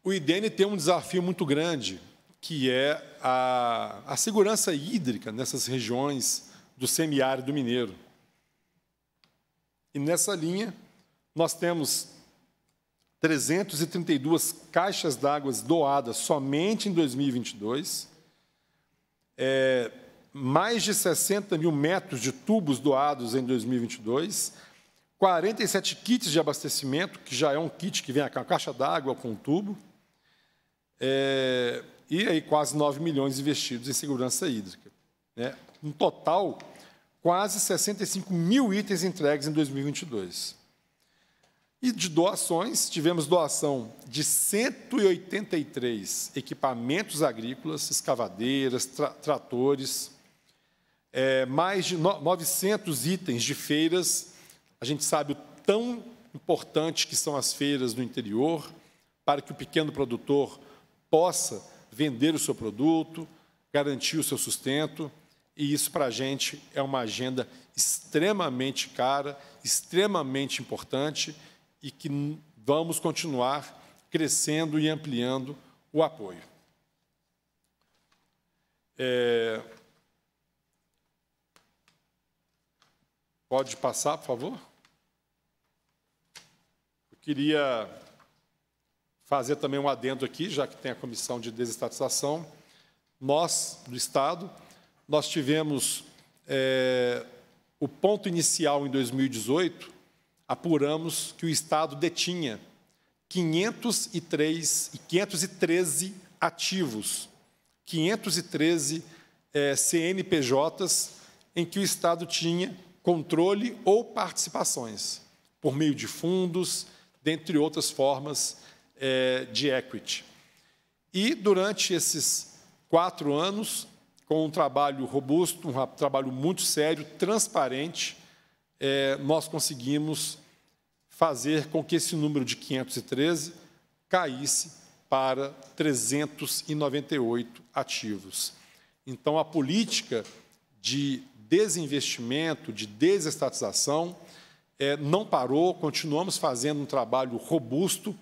O IDENE tem um desafio muito grande, que é a, a segurança hídrica nessas regiões do semiárido mineiro. E nessa linha, nós temos 332 caixas d'água doadas somente em 2022, é, mais de 60 mil metros de tubos doados em 2022, 47 kits de abastecimento, que já é um kit que vem com a caixa d'água, com um tubo, é, e aí quase 9 milhões investidos em segurança hídrica. Né? Um total, quase 65 mil itens entregues em 2022. E de doações, tivemos doação de 183 equipamentos agrícolas, escavadeiras, tra tratores, é, mais de 900 itens de feiras. A gente sabe o tão importante que são as feiras no interior para que o pequeno produtor possa vender o seu produto, garantir o seu sustento. E isso, para a gente, é uma agenda extremamente cara, extremamente importante e que vamos continuar crescendo e ampliando o apoio. É... Pode passar, por favor? Eu queria fazer também um adendo aqui, já que tem a comissão de desestatização. Nós, do Estado, nós tivemos é, o ponto inicial em 2018 apuramos que o Estado detinha 503 e 513 ativos, 513 é, CNPJs em que o Estado tinha controle ou participações, por meio de fundos, dentre outras formas é, de equity. E, durante esses quatro anos, com um trabalho robusto, um trabalho muito sério, transparente, é, nós conseguimos fazer com que esse número de 513 caísse para 398 ativos. Então, a política de desinvestimento, de desestatização, é, não parou, continuamos fazendo um trabalho robusto,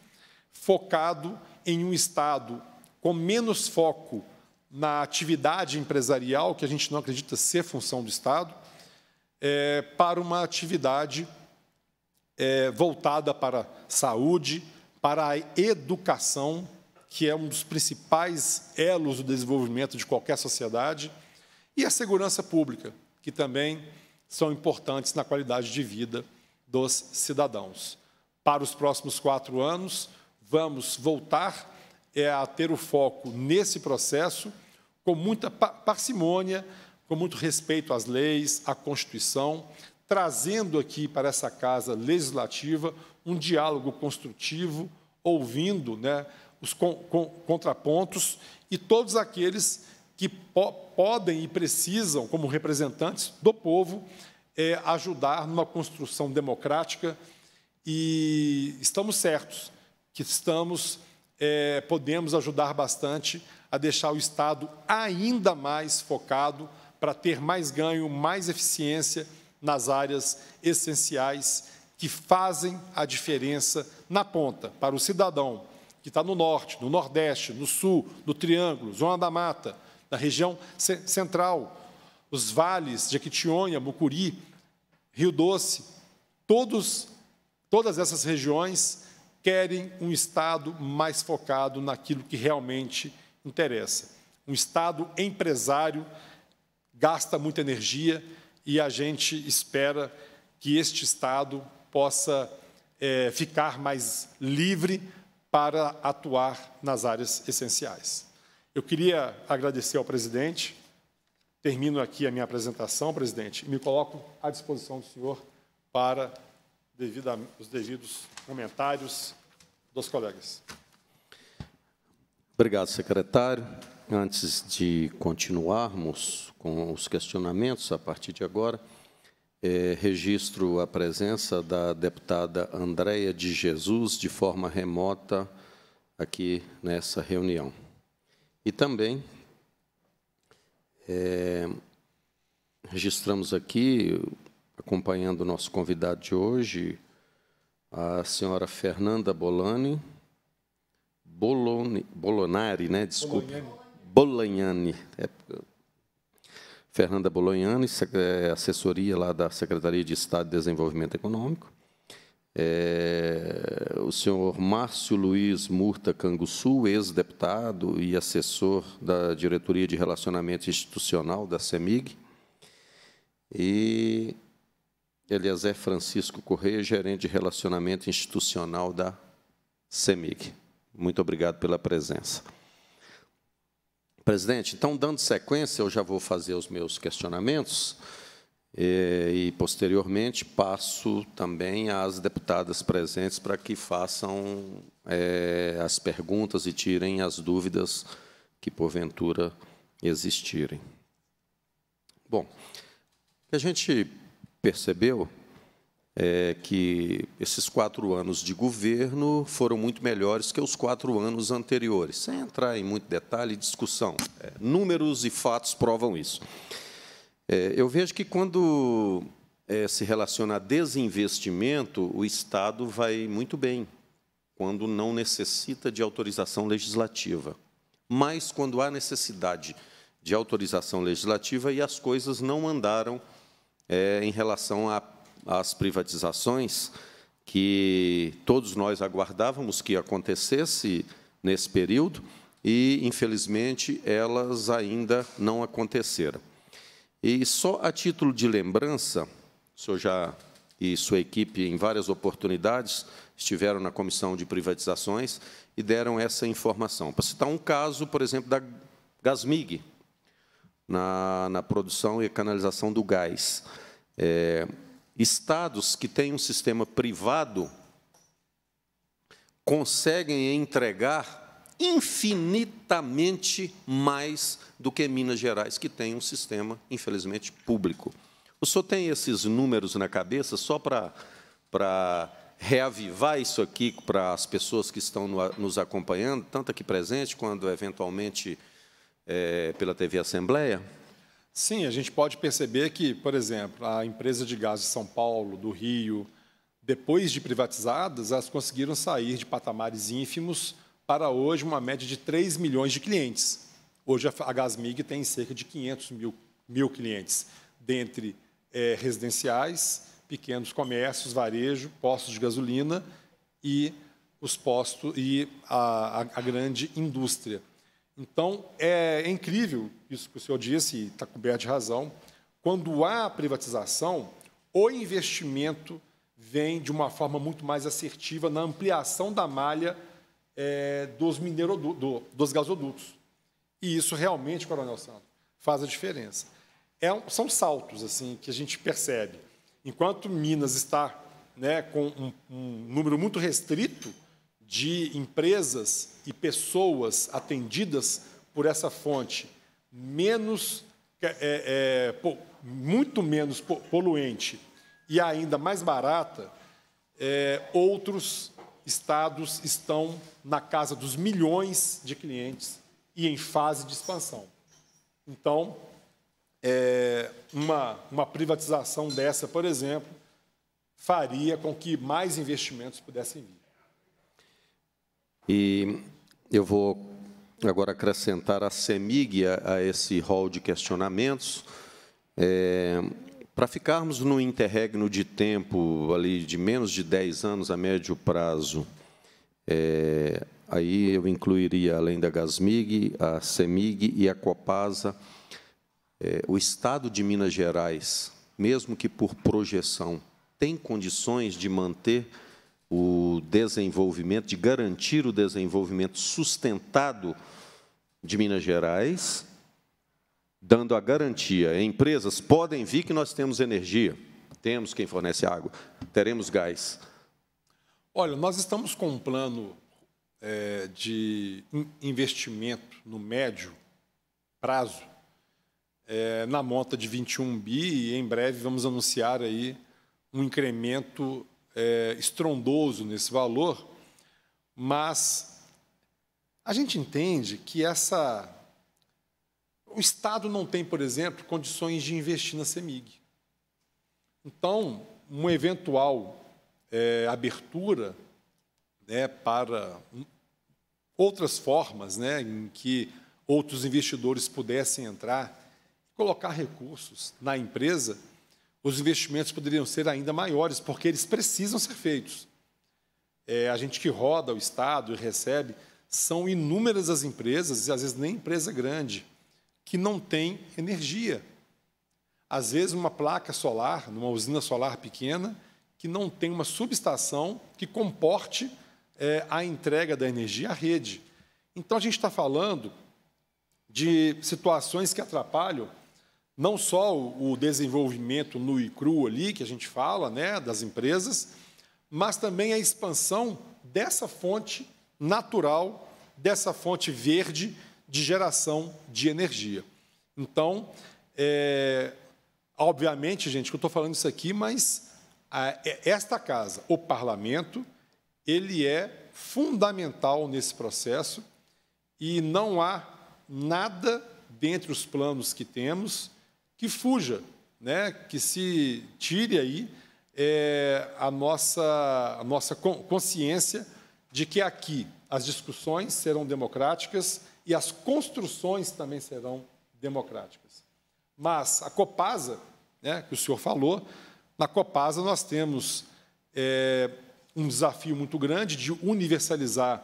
focado em um Estado com menos foco na atividade empresarial, que a gente não acredita ser função do Estado, é, para uma atividade é, voltada para a saúde, para a educação, que é um dos principais elos do desenvolvimento de qualquer sociedade, e a segurança pública, que também são importantes na qualidade de vida dos cidadãos. Para os próximos quatro anos, vamos voltar é, a ter o foco nesse processo, com muita parcimônia, com muito respeito às leis, à Constituição, trazendo aqui para essa casa legislativa um diálogo construtivo, ouvindo né, os con con contrapontos e todos aqueles que po podem e precisam, como representantes do povo, é, ajudar numa construção democrática. E estamos certos que estamos é, podemos ajudar bastante a deixar o Estado ainda mais focado para ter mais ganho, mais eficiência nas áreas essenciais que fazem a diferença na ponta, para o cidadão que está no norte, no nordeste, no sul, no triângulo, zona da mata, na região central, os vales de Jequitinhonha, Mucuri, Rio Doce, todos, todas essas regiões querem um Estado mais focado naquilo que realmente interessa. Um Estado empresário gasta muita energia e a gente espera que este Estado possa é, ficar mais livre para atuar nas áreas essenciais. Eu queria agradecer ao presidente, termino aqui a minha apresentação, presidente, e me coloco à disposição do senhor para os devidos comentários dos colegas. Obrigado, secretário antes de continuarmos com os questionamentos a partir de agora, é, registro a presença da deputada Andréia de Jesus de forma remota aqui nessa reunião. E também é, registramos aqui, acompanhando o nosso convidado de hoje, a senhora Fernanda Bolani, Boloni, Bolonari, né? Desculpe. Bolagnani. É, Fernanda Bolognani, é, assessoria lá da Secretaria de Estado de Desenvolvimento Econômico. É, o senhor Márcio Luiz Murta Canguçu, ex-deputado e assessor da Diretoria de Relacionamento Institucional da CEMIG. E Eliezer Francisco Correia, gerente de Relacionamento Institucional da CEMIG. Muito obrigado pela presença. Presidente, então, dando sequência, eu já vou fazer os meus questionamentos e, e posteriormente, passo também às deputadas presentes para que façam é, as perguntas e tirem as dúvidas que, porventura, existirem. Bom, a gente percebeu é que esses quatro anos de governo foram muito melhores que os quatro anos anteriores, sem entrar em muito detalhe e discussão. É, números e fatos provam isso. É, eu vejo que, quando é, se relaciona a desinvestimento, o Estado vai muito bem, quando não necessita de autorização legislativa. Mas, quando há necessidade de autorização legislativa e as coisas não andaram é, em relação à as privatizações que todos nós aguardávamos que acontecesse nesse período e, infelizmente, elas ainda não aconteceram. E só a título de lembrança, o senhor já e sua equipe, em várias oportunidades, estiveram na comissão de privatizações e deram essa informação. Para citar um caso, por exemplo, da Gasmig, na, na produção e canalização do gás. É, Estados que têm um sistema privado conseguem entregar infinitamente mais do que Minas Gerais, que tem um sistema, infelizmente, público. O senhor tem esses números na cabeça só para, para reavivar isso aqui para as pessoas que estão nos acompanhando, tanto aqui presente quanto eventualmente é, pela TV Assembleia? Sim, a gente pode perceber que, por exemplo, a empresa de gás de São Paulo, do Rio, depois de privatizadas, elas conseguiram sair de patamares ínfimos para hoje uma média de 3 milhões de clientes. Hoje a Gasmig tem cerca de 500 mil, mil clientes, dentre é, residenciais, pequenos comércios, varejo, postos de gasolina e os postos e a, a, a grande indústria. Então é, é incrível isso que o senhor disse, e está coberto de razão, quando há privatização, o investimento vem de uma forma muito mais assertiva na ampliação da malha é, dos, minerodu, do, dos gasodutos. E isso realmente, Coronel Santos, faz a diferença. É, são saltos assim que a gente percebe. Enquanto Minas está né, com um, um número muito restrito de empresas e pessoas atendidas por essa fonte menos, é, é, muito menos poluente e ainda mais barata, é, outros estados estão na casa dos milhões de clientes e em fase de expansão. Então, é, uma, uma privatização dessa, por exemplo, faria com que mais investimentos pudessem vir. E eu vou agora acrescentar a CEMIG a esse rol de questionamentos, é, para ficarmos no interregno de tempo ali de menos de 10 anos a médio prazo, é, aí eu incluiria, além da Gasmig, a Semig e a Copasa, é, o Estado de Minas Gerais, mesmo que por projeção, tem condições de manter o desenvolvimento, de garantir o desenvolvimento sustentado de Minas Gerais, dando a garantia. Empresas podem vir que nós temos energia, temos quem fornece água, teremos gás. Olha, nós estamos com um plano é, de investimento no médio prazo é, na monta de 21 bi e em breve vamos anunciar aí um incremento é, estrondoso nesse valor, mas a gente entende que essa. O Estado não tem, por exemplo, condições de investir na CEMIG. Então, uma eventual é, abertura né, para outras formas né, em que outros investidores pudessem entrar, colocar recursos na empresa, os investimentos poderiam ser ainda maiores, porque eles precisam ser feitos. É, a gente que roda o Estado e recebe, são inúmeras as empresas, e às vezes nem empresa grande, que não tem energia. Às vezes, uma placa solar, numa usina solar pequena, que não tem uma subestação que comporte é, a entrega da energia à rede. Então, a gente está falando de situações que atrapalham não só o desenvolvimento nu e cru ali, que a gente fala, né, das empresas, mas também a expansão dessa fonte natural, dessa fonte verde de geração de energia. Então, é, obviamente, gente, que eu estou falando isso aqui, mas a, é, esta casa, o parlamento, ele é fundamental nesse processo e não há nada dentre os planos que temos que fuja, né? que se tire aí é, a nossa, a nossa consciência de que aqui as discussões serão democráticas e as construções também serão democráticas. Mas a Copasa, né, que o senhor falou, na Copasa nós temos é, um desafio muito grande de universalizar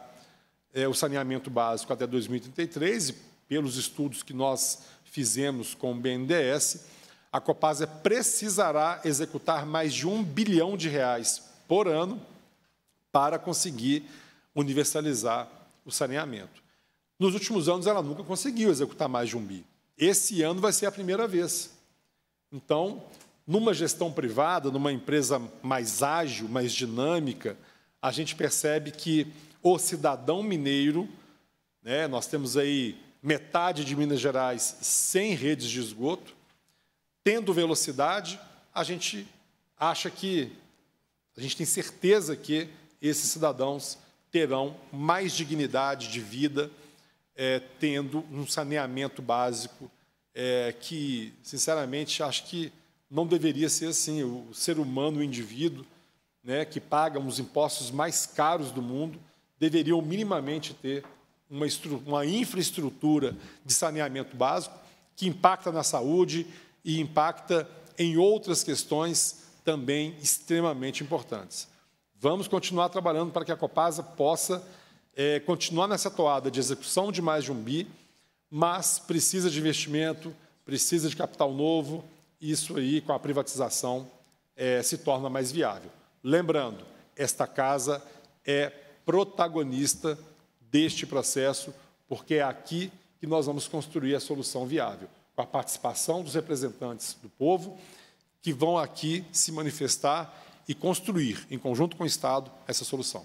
é, o saneamento básico até 2033, e pelos estudos que nós fizemos com o BNDES, a Copasa precisará executar mais de um bilhão de reais por ano para conseguir universalizar o saneamento. Nos últimos anos, ela nunca conseguiu executar mais de um bi. Esse ano vai ser a primeira vez. Então, numa gestão privada, numa empresa mais ágil, mais dinâmica, a gente percebe que o cidadão mineiro, né, nós temos aí metade de Minas Gerais sem redes de esgoto, tendo velocidade, a gente acha que, a gente tem certeza que esses cidadãos terão mais dignidade de vida, é, tendo um saneamento básico é, que, sinceramente, acho que não deveria ser assim. O ser humano, o indivíduo, né, que paga os impostos mais caros do mundo, deveria minimamente ter uma, uma infraestrutura de saneamento básico que impacta na saúde e impacta em outras questões também extremamente importantes. Vamos continuar trabalhando para que a Copasa possa é, continuar nessa toada de execução de mais de um bi, mas precisa de investimento, precisa de capital novo, isso aí, com a privatização, é, se torna mais viável. Lembrando, esta casa é protagonista deste processo, porque é aqui que nós vamos construir a solução viável, com a participação dos representantes do povo, que vão aqui se manifestar e construir, em conjunto com o Estado, essa solução.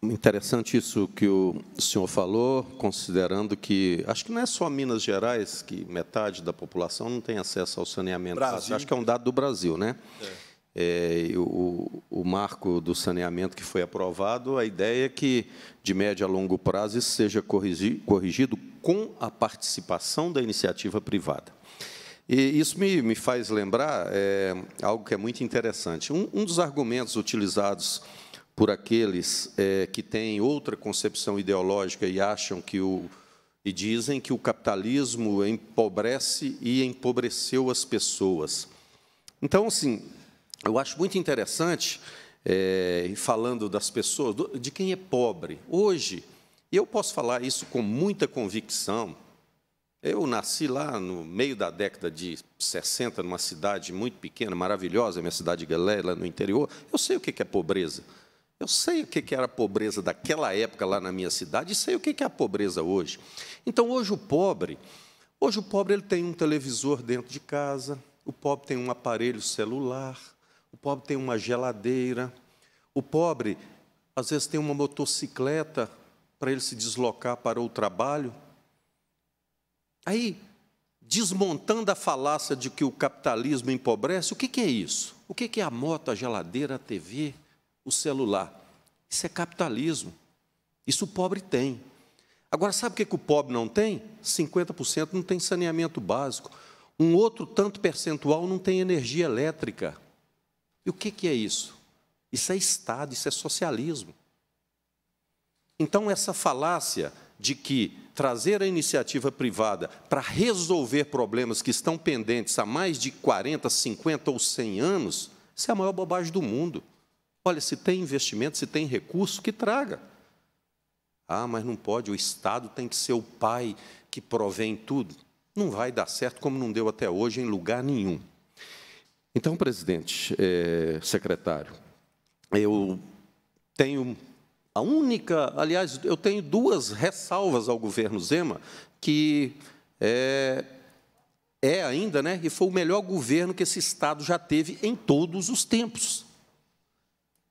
Interessante isso que o senhor falou, considerando que acho que não é só Minas Gerais que metade da população não tem acesso ao saneamento. Brasil. Acho que é um dado do Brasil, né? É é, o, o, marco do saneamento que foi aprovado, a ideia é que, de médio a longo prazo, isso seja corrigido com a participação da iniciativa privada. E isso me, me faz lembrar é, algo que é muito interessante. Um, um dos argumentos utilizados por aqueles é, que têm outra concepção ideológica e acham que o e dizem que o capitalismo empobrece e empobreceu as pessoas. Então, assim, eu acho muito interessante, é, falando das pessoas, de quem é pobre. Hoje, e eu posso falar isso com muita convicção, eu nasci lá no meio da década de 60, numa cidade muito pequena, maravilhosa, minha cidade de Galé, lá no interior. Eu sei o que é pobreza. Eu sei o que era a pobreza daquela época lá na minha cidade e sei o que é a pobreza hoje. Então, hoje o pobre, hoje o pobre ele tem um televisor dentro de casa, o pobre tem um aparelho celular, o pobre tem uma geladeira, o pobre, às vezes, tem uma motocicleta para ele se deslocar para o trabalho. Aí, desmontando a falácia de que o capitalismo empobrece, o que, é isso? O que, é a moto, a geladeira, a TV, o celular? Isso é capitalismo. Isso o pobre tem. Agora, sabe o que, que o pobre não tem? 50% não tem saneamento básico. Um outro tanto percentual não tem energia elétrica. E o que, que é isso? Isso é Estado, isso é socialismo. Então, essa falácia de que trazer a iniciativa privada para resolver problemas que estão pendentes há mais de 40, 50 ou 100 anos, isso é a maior bobagem do mundo. Olha, se tem investimento, se tem recurso, que traga. Ah, mas não pode, o Estado tem que ser o pai que provém tudo. Não vai dar certo, como não deu até hoje em lugar nenhum. Então, presidente, é, secretário, eu tenho a única, aliás, eu tenho duas ressalvas ao governo Zema, que é, é ainda, né, e foi o melhor governo que esse Estado já teve em todos os tempos.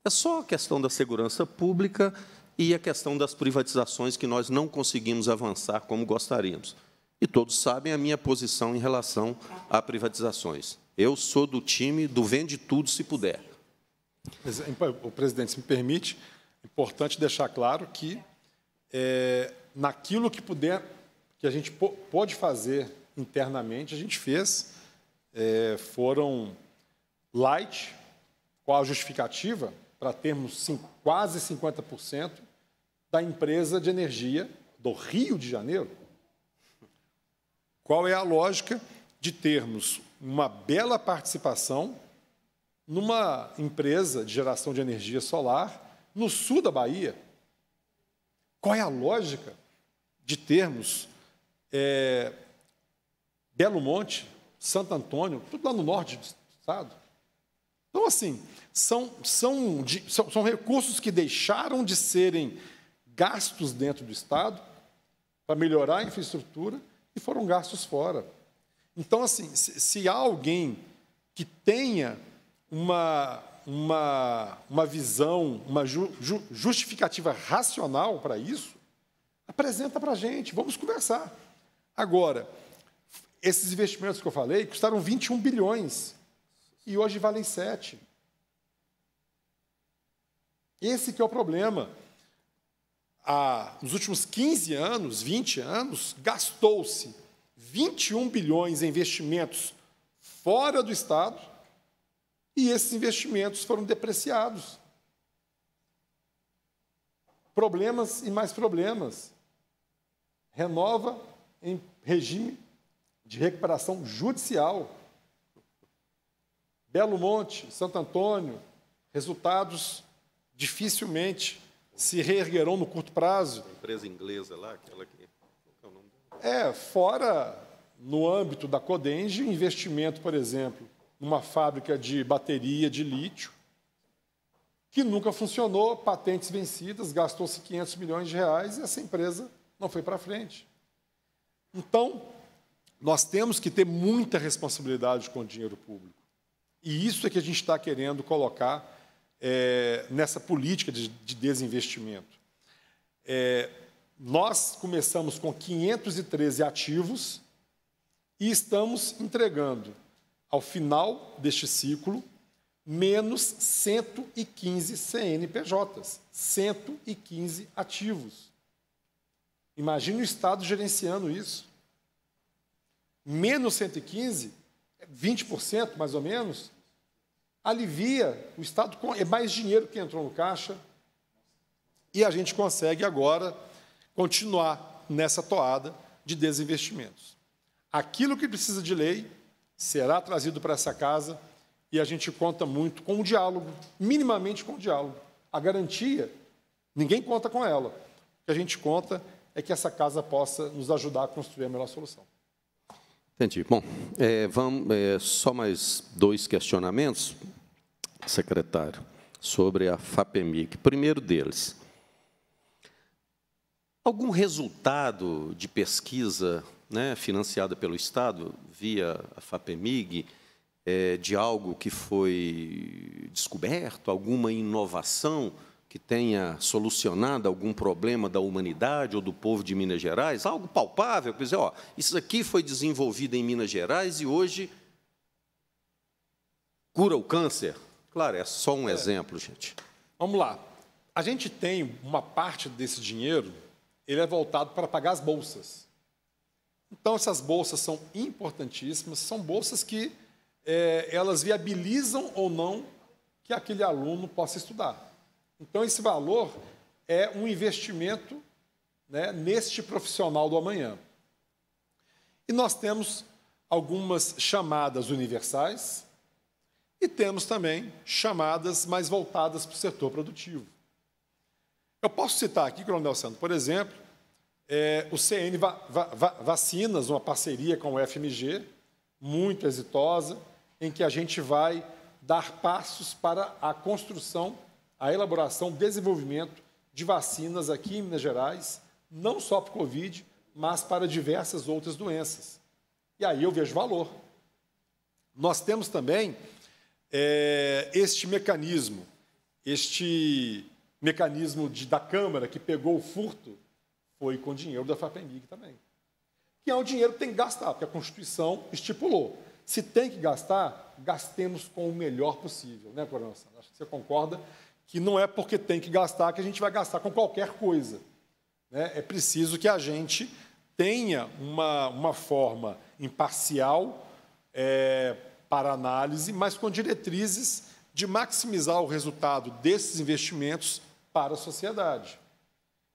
É só a questão da segurança pública e a questão das privatizações que nós não conseguimos avançar como gostaríamos. E todos sabem a minha posição em relação a privatizações. Eu sou do time do vende tudo se puder. O presidente, se me permite, é importante deixar claro que é, naquilo que puder, que a gente pode fazer internamente, a gente fez. É, foram light, qual a justificativa para termos cinco, quase 50% da empresa de energia do Rio de Janeiro? Qual é a lógica de termos uma bela participação numa empresa de geração de energia solar no sul da Bahia. Qual é a lógica de termos é, Belo Monte, Santo Antônio, tudo lá no norte do estado? Então, assim, são, são, são, são recursos que deixaram de serem gastos dentro do estado para melhorar a infraestrutura e foram gastos fora. Então, assim, se, se há alguém que tenha uma, uma, uma visão, uma ju, ju, justificativa racional para isso, apresenta para a gente, vamos conversar. Agora, esses investimentos que eu falei custaram 21 bilhões e hoje valem 7. Esse que é o problema. Há, ah, nos últimos 15 anos, 20 anos, gastou-se 21 bilhões em investimentos fora do Estado e esses investimentos foram depreciados. Problemas e mais problemas. Renova em regime de recuperação judicial. Belo Monte, Santo Antônio, resultados dificilmente se reerguerão no curto prazo. A empresa inglesa lá, aquela que é, fora no âmbito da Codenge, investimento, por exemplo, numa fábrica de bateria de lítio, que nunca funcionou, patentes vencidas, gastou-se 500 milhões de reais e essa empresa não foi para frente. Então, nós temos que ter muita responsabilidade com o dinheiro público. E isso é que a gente está querendo colocar é, nessa política de, de desinvestimento. É, nós começamos com 513 ativos e estamos entregando, ao final deste ciclo, menos 115 CNPJs, 115 ativos. Imagine o Estado gerenciando isso. Menos 115, 20% mais ou menos, alivia o Estado, é mais dinheiro que entrou no caixa e a gente consegue agora continuar nessa toada de desinvestimentos. Aquilo que precisa de lei será trazido para essa casa e a gente conta muito com o diálogo, minimamente com o diálogo. A garantia, ninguém conta com ela. O que a gente conta é que essa casa possa nos ajudar a construir a melhor solução. Entendi. Bom, é, vamos, é, só mais dois questionamentos, secretário, sobre a FAPEMIC. Primeiro deles, Algum resultado de pesquisa né, financiada pelo Estado, via a FAPEMIG, é, de algo que foi descoberto, alguma inovação que tenha solucionado algum problema da humanidade ou do povo de Minas Gerais, algo palpável, quer dizer, ó, isso aqui foi desenvolvido em Minas Gerais e hoje cura o câncer? Claro, é só um é. exemplo, gente. Vamos lá. A gente tem uma parte desse dinheiro ele é voltado para pagar as bolsas. Então, essas bolsas são importantíssimas, são bolsas que é, elas viabilizam ou não que aquele aluno possa estudar. Então, esse valor é um investimento né, neste profissional do amanhã. E nós temos algumas chamadas universais e temos também chamadas mais voltadas para o setor produtivo. Eu posso citar aqui, Coronel é Santos, por exemplo, é, o CN va va Vacinas, uma parceria com o FMG, muito exitosa, em que a gente vai dar passos para a construção, a elaboração, desenvolvimento de vacinas aqui em Minas Gerais, não só para o Covid, mas para diversas outras doenças. E aí eu vejo valor. Nós temos também é, este mecanismo, este mecanismo de, da Câmara que pegou o furto foi com dinheiro da FAPEMIG também. Que é um dinheiro que tem que gastar, porque a Constituição estipulou. Se tem que gastar, gastemos com o melhor possível, né, Coronel Acho que você concorda que não é porque tem que gastar que a gente vai gastar com qualquer coisa. Né? É preciso que a gente tenha uma, uma forma imparcial é, para análise, mas com diretrizes de maximizar o resultado desses investimentos para a sociedade.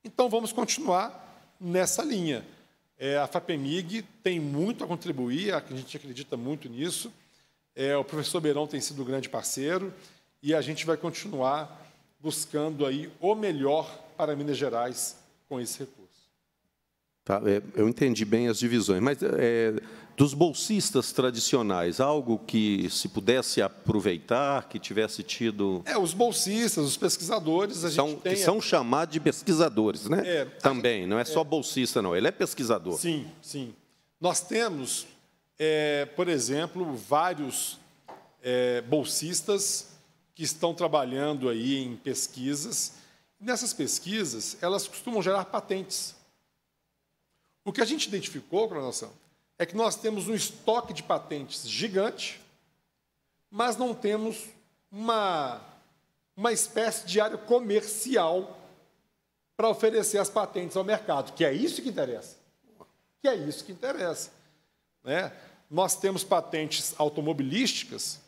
Então vamos continuar nessa linha. É, a FAPEMIG tem muito a contribuir, a gente acredita muito nisso. É, o professor Beirão tem sido um grande parceiro e a gente vai continuar buscando aí o melhor para Minas Gerais com esse recurso. Tá? É, eu entendi bem as divisões, mas é, dos bolsistas tradicionais, algo que se pudesse aproveitar, que tivesse tido. É, os bolsistas, os pesquisadores, a são, gente tem... Que são chamados de pesquisadores, né? É, Também, gente... não é, é só bolsista, não, ele é pesquisador. Sim, sim. Nós temos, é, por exemplo, vários é, bolsistas que estão trabalhando aí em pesquisas. Nessas pesquisas, elas costumam gerar patentes. O que a gente identificou, coronação, é que nós temos um estoque de patentes gigante, mas não temos uma, uma espécie de área comercial para oferecer as patentes ao mercado, que é isso que interessa. Que é isso que interessa. Né? Nós temos patentes automobilísticas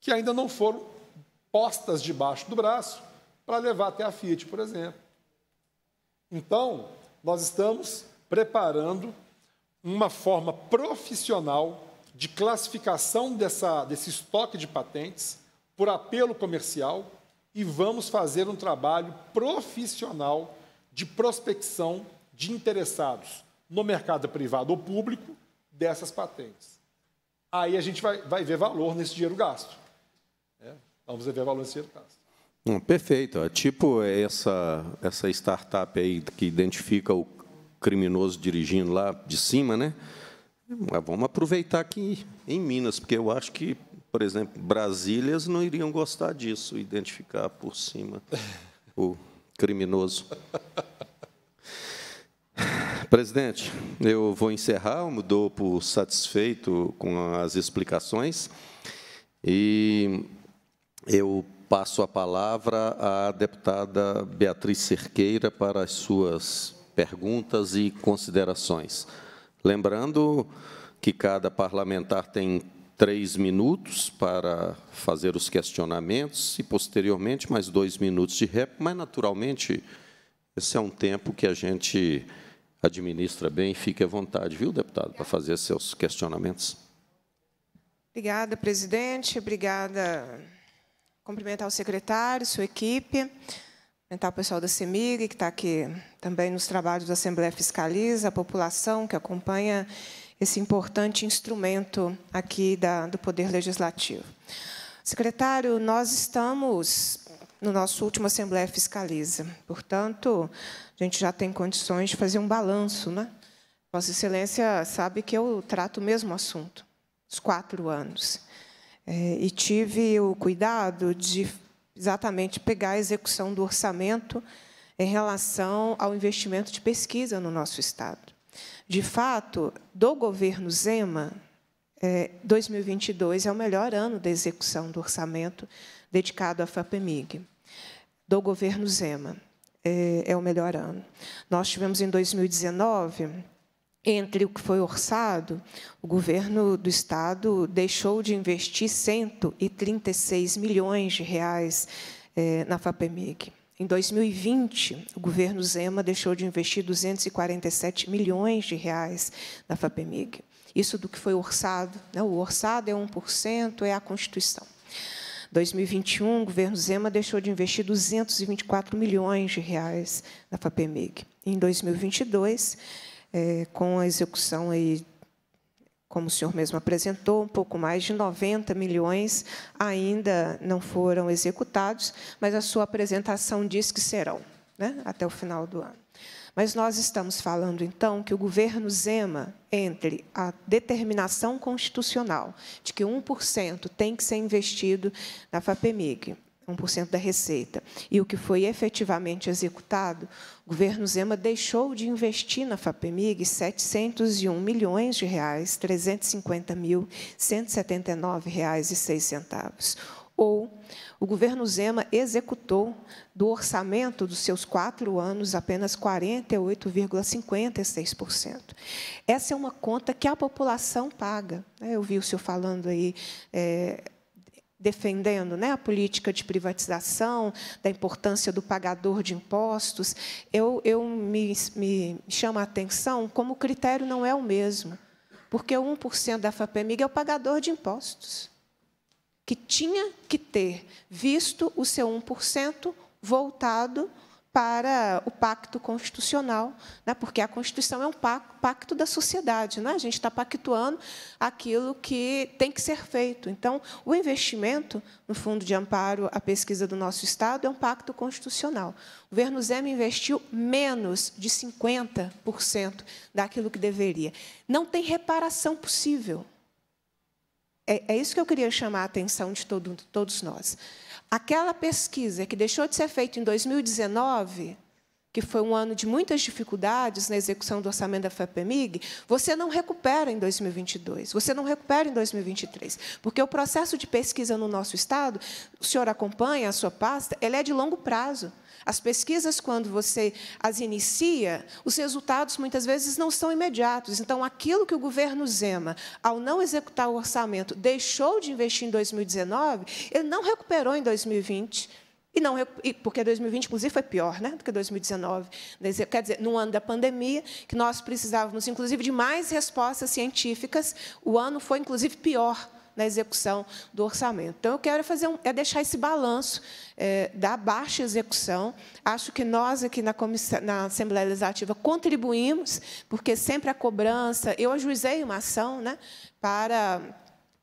que ainda não foram postas debaixo do braço para levar até a Fiat, por exemplo. Então, nós estamos preparando uma forma profissional de classificação dessa, desse estoque de patentes por apelo comercial e vamos fazer um trabalho profissional de prospecção de interessados no mercado privado ou público dessas patentes. Aí a gente vai, vai ver valor nesse dinheiro gasto. Né? Vamos ver valor nesse dinheiro gasto. Hum, perfeito. É tipo essa, essa startup aí que identifica o, criminoso dirigindo lá de cima, né? Mas vamos aproveitar aqui em Minas, porque eu acho que, por exemplo, Brasílias não iriam gostar disso, identificar por cima o criminoso. Presidente, eu vou encerrar, eu dou por satisfeito com as explicações e eu passo a palavra à deputada Beatriz Cerqueira para as suas perguntas e considerações. Lembrando que cada parlamentar tem três minutos para fazer os questionamentos e, posteriormente, mais dois minutos de réplica, mas, naturalmente, esse é um tempo que a gente administra bem. Fique à vontade, viu, deputado, para fazer seus questionamentos. Obrigada, presidente. Obrigada. Cumprimentar o secretário, sua equipe. Cumprimentar tá o pessoal da CEMIG, que está aqui também nos trabalhos da Assembleia Fiscaliza, a população que acompanha esse importante instrumento aqui da, do Poder Legislativo. Secretário, nós estamos no nosso último Assembleia Fiscaliza. Portanto, a gente já tem condições de fazer um balanço. Né? Vossa Excelência sabe que eu trato o mesmo assunto, os quatro anos. É, e tive o cuidado de exatamente pegar a execução do orçamento em relação ao investimento de pesquisa no nosso Estado. De fato, do governo Zema, 2022 é, é o melhor ano da execução do orçamento dedicado à FAPEMIG. Do governo Zema, é, é o melhor ano. Nós tivemos, em 2019, entre o que foi orçado, o governo do estado deixou de investir 136 milhões de reais eh, na FAPEMIG. Em 2020, o governo Zema deixou de investir 247 milhões de reais na FAPEMIG. Isso do que foi orçado. Né? O orçado é 1%, é a Constituição. 2021, o governo Zema deixou de investir 224 milhões de reais na FAPEMIG. Em 2022, é, com a execução aí como o senhor mesmo apresentou, um pouco mais de 90 milhões ainda não foram executados, mas a sua apresentação diz que serão, né, até o final do ano. Mas nós estamos falando, então, que o governo Zema, entre a determinação constitucional de que 1% tem que ser investido na FAPEMIG, 1% da receita. E o que foi efetivamente executado, o governo Zema deixou de investir na FAPEMIG 701 milhões de reais, 350 mil, 179 reais e 6 centavos. Ou o governo Zema executou do orçamento dos seus quatro anos apenas 48,56%. Essa é uma conta que a população paga. Né? Eu vi o senhor falando aí é, defendendo né, a política de privatização, da importância do pagador de impostos, eu, eu me, me chama a atenção como o critério não é o mesmo, porque 1% da FAPEMIG é o pagador de impostos, que tinha que ter visto o seu 1% voltado para o pacto constitucional, né? porque a Constituição é um pacto da sociedade. Né? A gente está pactuando aquilo que tem que ser feito. Então, o investimento no Fundo de Amparo à Pesquisa do nosso Estado é um pacto constitucional. O governo Zema investiu menos de 50% daquilo que deveria. Não tem reparação possível. É, é isso que eu queria chamar a atenção de todo, todos nós. Aquela pesquisa que deixou de ser feita em 2019, que foi um ano de muitas dificuldades na execução do orçamento da FEPEMIG, você não recupera em 2022, você não recupera em 2023, porque o processo de pesquisa no nosso Estado, o senhor acompanha a sua pasta, ele é de longo prazo. As pesquisas, quando você as inicia, os resultados muitas vezes não são imediatos. Então, aquilo que o governo Zema, ao não executar o orçamento, deixou de investir em 2019, ele não recuperou em 2020. E não, porque 2020, inclusive, foi pior né, do que 2019. Quer dizer, no ano da pandemia, que nós precisávamos, inclusive, de mais respostas científicas, o ano foi, inclusive, pior na execução do orçamento. Então, eu quero fazer um, é deixar esse balanço é, da baixa execução. Acho que nós, aqui na, comissão, na Assembleia Legislativa, contribuímos, porque sempre a cobrança... Eu ajuizei uma ação né, para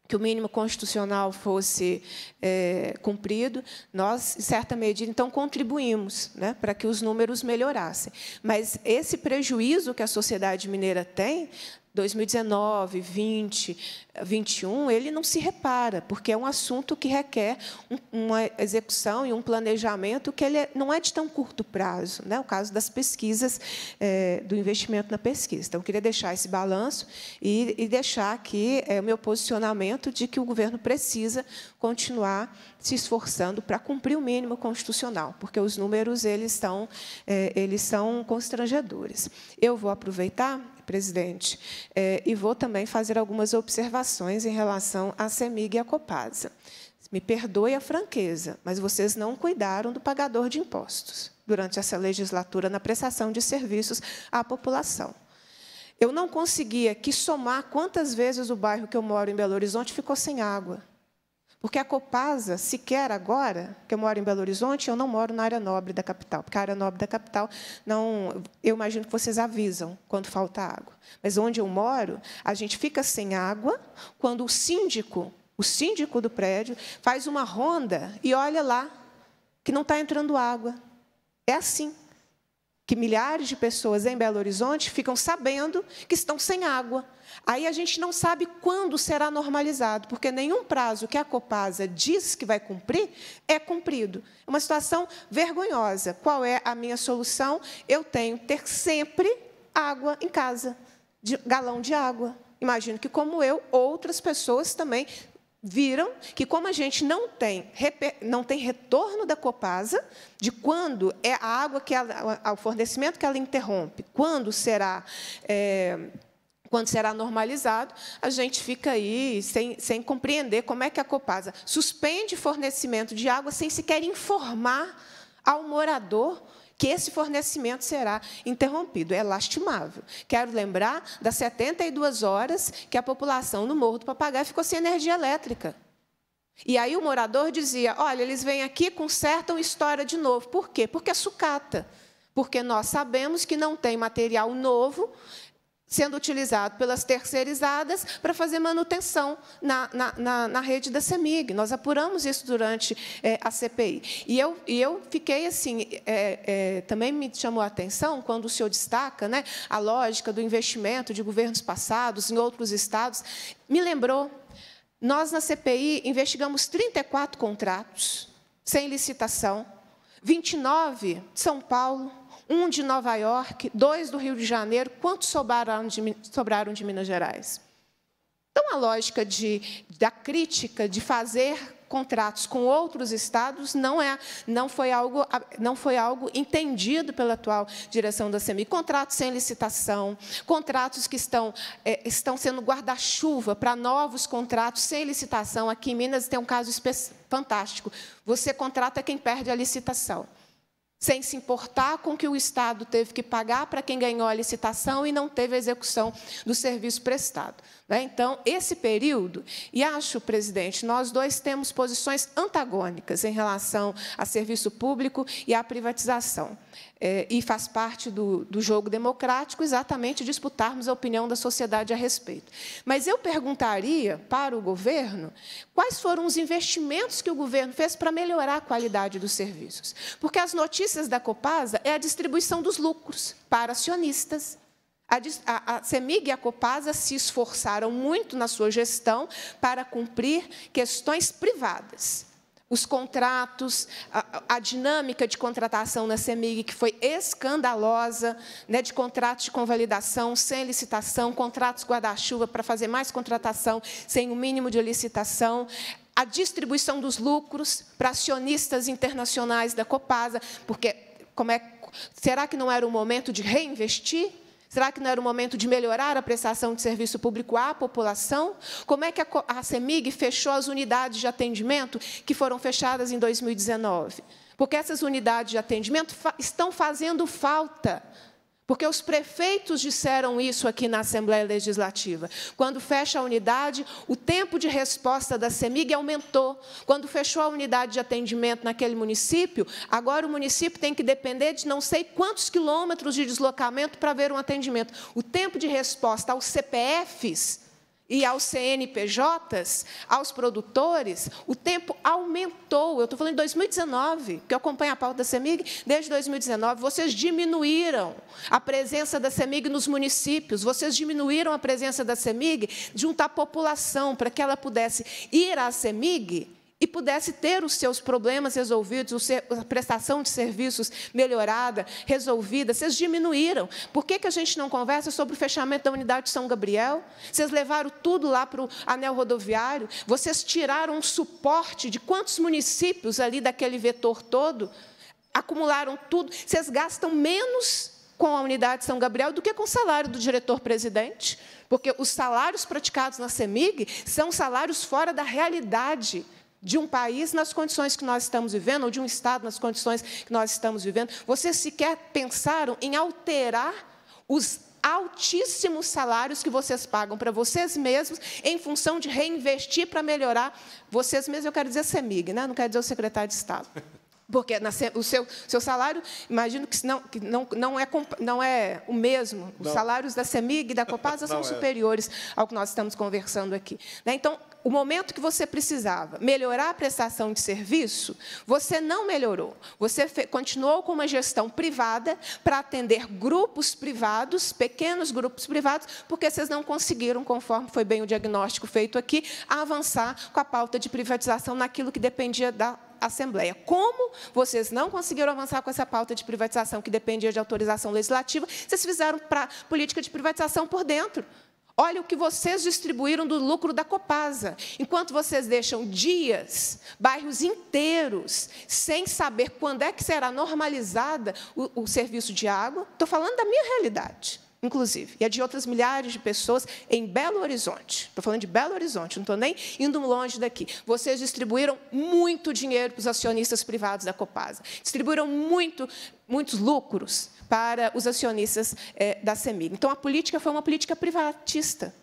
que o mínimo constitucional fosse é, cumprido, nós, em certa medida, então, contribuímos né, para que os números melhorassem. Mas esse prejuízo que a sociedade mineira tem 2019, 20, 21, ele não se repara, porque é um assunto que requer uma execução e um planejamento que ele é, não é de tão curto prazo, né? o caso das pesquisas, é, do investimento na pesquisa. Então, queria deixar esse balanço e, e deixar aqui é, o meu posicionamento de que o governo precisa continuar se esforçando para cumprir o mínimo constitucional, porque os números eles estão é, eles são constrangedores. Eu vou aproveitar presidente. É, e vou também fazer algumas observações em relação à CEMIG e à Copasa. Me perdoe a franqueza, mas vocês não cuidaram do pagador de impostos durante essa legislatura na prestação de serviços à população. Eu não conseguia que somar quantas vezes o bairro que eu moro em Belo Horizonte ficou sem água. Porque a Copasa, sequer agora, que eu moro em Belo Horizonte, eu não moro na área nobre da capital, porque a área nobre da capital não. Eu imagino que vocês avisam quando falta água. Mas onde eu moro, a gente fica sem água quando o síndico, o síndico do prédio, faz uma ronda e olha lá que não está entrando água. É assim que milhares de pessoas em Belo Horizonte ficam sabendo que estão sem água. Aí a gente não sabe quando será normalizado, porque nenhum prazo que a Copasa diz que vai cumprir é cumprido. É uma situação vergonhosa. Qual é a minha solução? Eu tenho ter sempre água em casa, de galão de água. Imagino que, como eu, outras pessoas também viram que, como a gente não tem, não tem retorno da Copasa, de quando é a água que ela, o fornecimento que ela interrompe, quando será. É, quando será normalizado, a gente fica aí sem, sem compreender como é que a Copasa suspende fornecimento de água sem sequer informar ao morador que esse fornecimento será interrompido. É lastimável. Quero lembrar das 72 horas que a população no Morro do Papagaio ficou sem energia elétrica. E aí o morador dizia: olha, eles vêm aqui, consertam história de novo. Por quê? Porque é sucata. Porque nós sabemos que não tem material novo sendo utilizado pelas terceirizadas para fazer manutenção na, na, na, na, rede da CEMIG. Nós apuramos isso durante é, a CPI. E eu, e eu fiquei assim, é, é, também me chamou a atenção quando o senhor destaca né, a lógica do investimento de governos passados em outros estados. Me lembrou, nós na CPI investigamos 34 contratos sem licitação, 29 de São Paulo, um de Nova York, dois do Rio de Janeiro, quantos sobraram de, sobraram de Minas Gerais? Então, a lógica de, da crítica, de fazer contratos com outros estados, não, é, não, foi algo, não foi algo entendido pela atual direção da CEMI. Contratos sem licitação, contratos que estão, é, estão sendo guarda-chuva para novos contratos sem licitação. Aqui em Minas tem um caso fantástico. Você contrata quem perde a licitação sem se importar com o que o Estado teve que pagar para quem ganhou a licitação e não teve a execução do serviço prestado. Né? Então, esse período, e acho, presidente, nós dois temos posições antagônicas em relação a serviço público e à privatização. É, e faz parte do, do jogo democrático exatamente disputarmos a opinião da sociedade a respeito. Mas eu perguntaria para o governo quais foram os investimentos que o governo fez para melhorar a qualidade dos serviços. Porque as notícias da Copasa é a distribuição dos lucros para acionistas a, a CEMIG e a Copasa se esforçaram muito na sua gestão para cumprir questões privadas. Os contratos, a, a dinâmica de contratação na CEMIG, que foi escandalosa, né, de contratos de convalidação sem licitação, contratos guarda-chuva para fazer mais contratação sem o mínimo de licitação, a distribuição dos lucros para acionistas internacionais da Copasa, porque como é, será que não era o momento de reinvestir Será que não era o momento de melhorar a prestação de serviço público à população? Como é que a CEMIG fechou as unidades de atendimento que foram fechadas em 2019? Porque essas unidades de atendimento estão fazendo falta porque os prefeitos disseram isso aqui na Assembleia Legislativa. Quando fecha a unidade, o tempo de resposta da CEMIG aumentou. Quando fechou a unidade de atendimento naquele município, agora o município tem que depender de não sei quantos quilômetros de deslocamento para ver um atendimento. O tempo de resposta aos CPFs e aos CNPJs, aos produtores, o tempo aumentou. Eu estou falando de 2019, que eu acompanho a pauta da CEMIG, desde 2019, vocês diminuíram a presença da CEMIG nos municípios, vocês diminuíram a presença da CEMIG junto à população, para que ela pudesse ir à CEMIG e pudesse ter os seus problemas resolvidos, a prestação de serviços melhorada, resolvida. Vocês diminuíram. Por que, que a gente não conversa sobre o fechamento da unidade de São Gabriel? Vocês levaram tudo lá para o anel rodoviário? Vocês tiraram um suporte de quantos municípios ali daquele vetor todo? Acumularam tudo. Vocês gastam menos com a unidade São Gabriel do que com o salário do diretor-presidente, porque os salários praticados na CEMIG são salários fora da realidade de um país nas condições que nós estamos vivendo, ou de um Estado nas condições que nós estamos vivendo, vocês sequer pensaram em alterar os altíssimos salários que vocês pagam para vocês mesmos, em função de reinvestir para melhorar vocês mesmos. Eu quero dizer CEMIG, né? não quero dizer o secretário de Estado. Porque o seu, seu salário, imagino que, não, que não, não, é, não é o mesmo. Os salários da CEMIG e da Copasa são é. superiores ao que nós estamos conversando aqui. Né? Então, o momento que você precisava melhorar a prestação de serviço, você não melhorou. Você continuou com uma gestão privada para atender grupos privados, pequenos grupos privados, porque vocês não conseguiram, conforme foi bem o diagnóstico feito aqui, avançar com a pauta de privatização naquilo que dependia da Assembleia. Como vocês não conseguiram avançar com essa pauta de privatização que dependia de autorização legislativa, vocês fizeram para política de privatização por dentro. Olha o que vocês distribuíram do lucro da Copasa, enquanto vocês deixam dias, bairros inteiros, sem saber quando é que será normalizada o, o serviço de água. Estou falando da minha realidade, inclusive, e a de outras milhares de pessoas em Belo Horizonte. Estou falando de Belo Horizonte, não estou nem indo longe daqui. Vocês distribuíram muito dinheiro para os acionistas privados da Copasa, distribuíram muito, muitos lucros para os acionistas é, da CEMIG. Então, a política foi uma política privatista.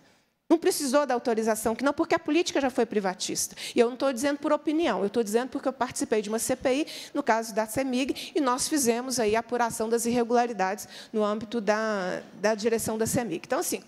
Não precisou da autorização, que não, porque a política já foi privatista. E eu não estou dizendo por opinião, eu estou dizendo porque eu participei de uma CPI, no caso da CEMIG, e nós fizemos aí a apuração das irregularidades no âmbito da, da direção da CEMIG. Então, assim,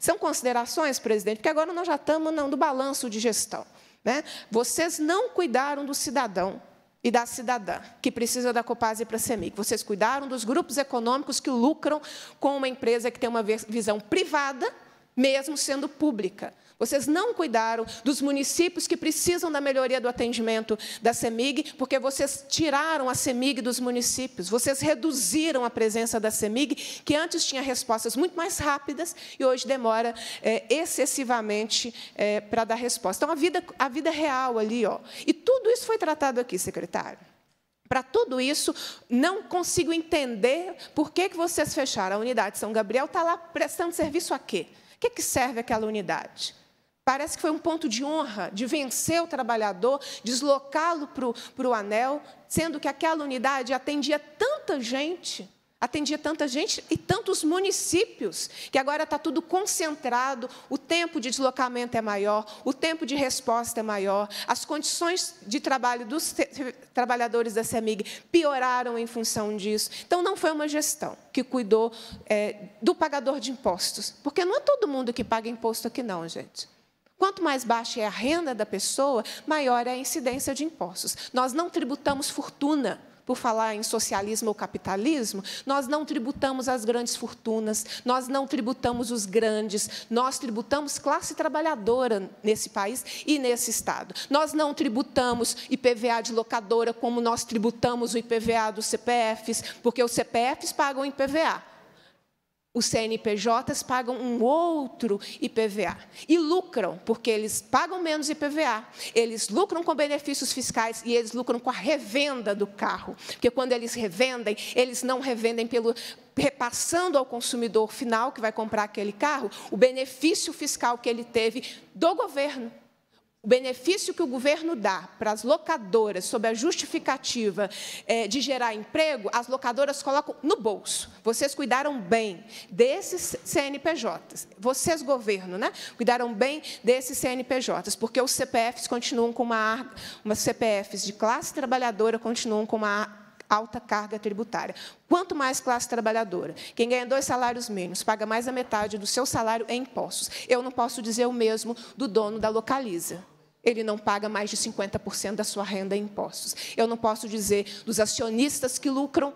são considerações, presidente, porque agora nós já estamos não, do balanço de gestão. Né? Vocês não cuidaram do cidadão e da cidadã, que precisa da Copasa e para a CEMIC. Vocês cuidaram dos grupos econômicos que lucram com uma empresa que tem uma visão privada, mesmo sendo pública. Vocês não cuidaram dos municípios que precisam da melhoria do atendimento da CEMIG, porque vocês tiraram a CEMIG dos municípios, vocês reduziram a presença da CEMIG, que antes tinha respostas muito mais rápidas e hoje demora é, excessivamente é, para dar resposta. Então, a vida, a vida real ali. Ó. E tudo isso foi tratado aqui, secretário. Para tudo isso, não consigo entender por que, que vocês fecharam a unidade São Gabriel, está lá prestando serviço a quê? O que, que serve aquela unidade? Parece que foi um ponto de honra, de vencer o trabalhador, deslocá-lo para o anel, sendo que aquela unidade atendia tanta gente, atendia tanta gente e tantos municípios, que agora está tudo concentrado, o tempo de deslocamento é maior, o tempo de resposta é maior, as condições de trabalho dos trabalhadores da CEMIG pioraram em função disso. Então, não foi uma gestão que cuidou é, do pagador de impostos, porque não é todo mundo que paga imposto aqui, não, gente. Quanto mais baixa é a renda da pessoa, maior é a incidência de impostos. Nós não tributamos fortuna por falar em socialismo ou capitalismo, nós não tributamos as grandes fortunas, nós não tributamos os grandes, nós tributamos classe trabalhadora nesse país e nesse Estado. Nós não tributamos IPVA de locadora como nós tributamos o IPVA dos CPFs, porque os CPFs pagam IPVA os CNPJs pagam um outro IPVA e lucram, porque eles pagam menos IPVA, eles lucram com benefícios fiscais e eles lucram com a revenda do carro. Porque quando eles revendem, eles não revendem pelo repassando ao consumidor final que vai comprar aquele carro o benefício fiscal que ele teve do governo. O benefício que o governo dá para as locadoras, sob a justificativa eh, de gerar emprego, as locadoras colocam no bolso. Vocês cuidaram bem desses CNPJs. Vocês, governo, né? cuidaram bem desses CNPJs, porque os CPFs continuam com uma, uma CPFs de classe trabalhadora continuam com uma alta carga tributária. Quanto mais classe trabalhadora, quem ganha dois salários mínimos, paga mais da metade do seu salário em impostos. Eu não posso dizer o mesmo do dono da Localiza ele não paga mais de 50% da sua renda em impostos. Eu não posso dizer dos acionistas que lucram,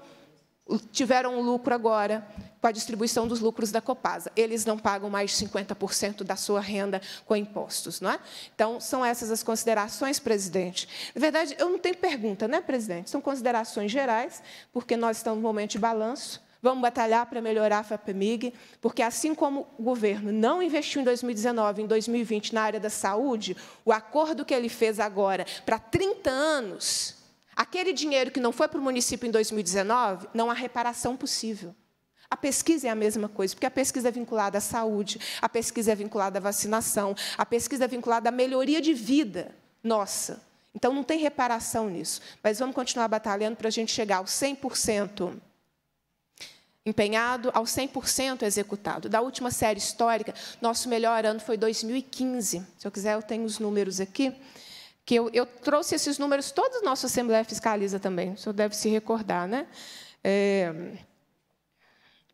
tiveram lucro agora com a distribuição dos lucros da Copasa. Eles não pagam mais de 50% da sua renda com impostos, não é? Então, são essas as considerações, presidente. Na verdade, eu não tenho pergunta, né, presidente? São considerações gerais, porque nós estamos no momento de balanço. Vamos batalhar para melhorar a FAPEMIG, porque assim como o governo não investiu em 2019, em 2020 na área da saúde, o acordo que ele fez agora para 30 anos, aquele dinheiro que não foi para o município em 2019, não há reparação possível. A pesquisa é a mesma coisa, porque a pesquisa é vinculada à saúde, a pesquisa é vinculada à vacinação, a pesquisa é vinculada à melhoria de vida nossa. Então, não tem reparação nisso. Mas vamos continuar batalhando para a gente chegar aos 100% empenhado ao 100% executado. Da última série histórica, nosso melhor ano foi 2015. Se eu quiser, eu tenho os números aqui. Que eu, eu trouxe esses números, toda a nossa Assembleia Fiscaliza também, o senhor deve se recordar. Né? É,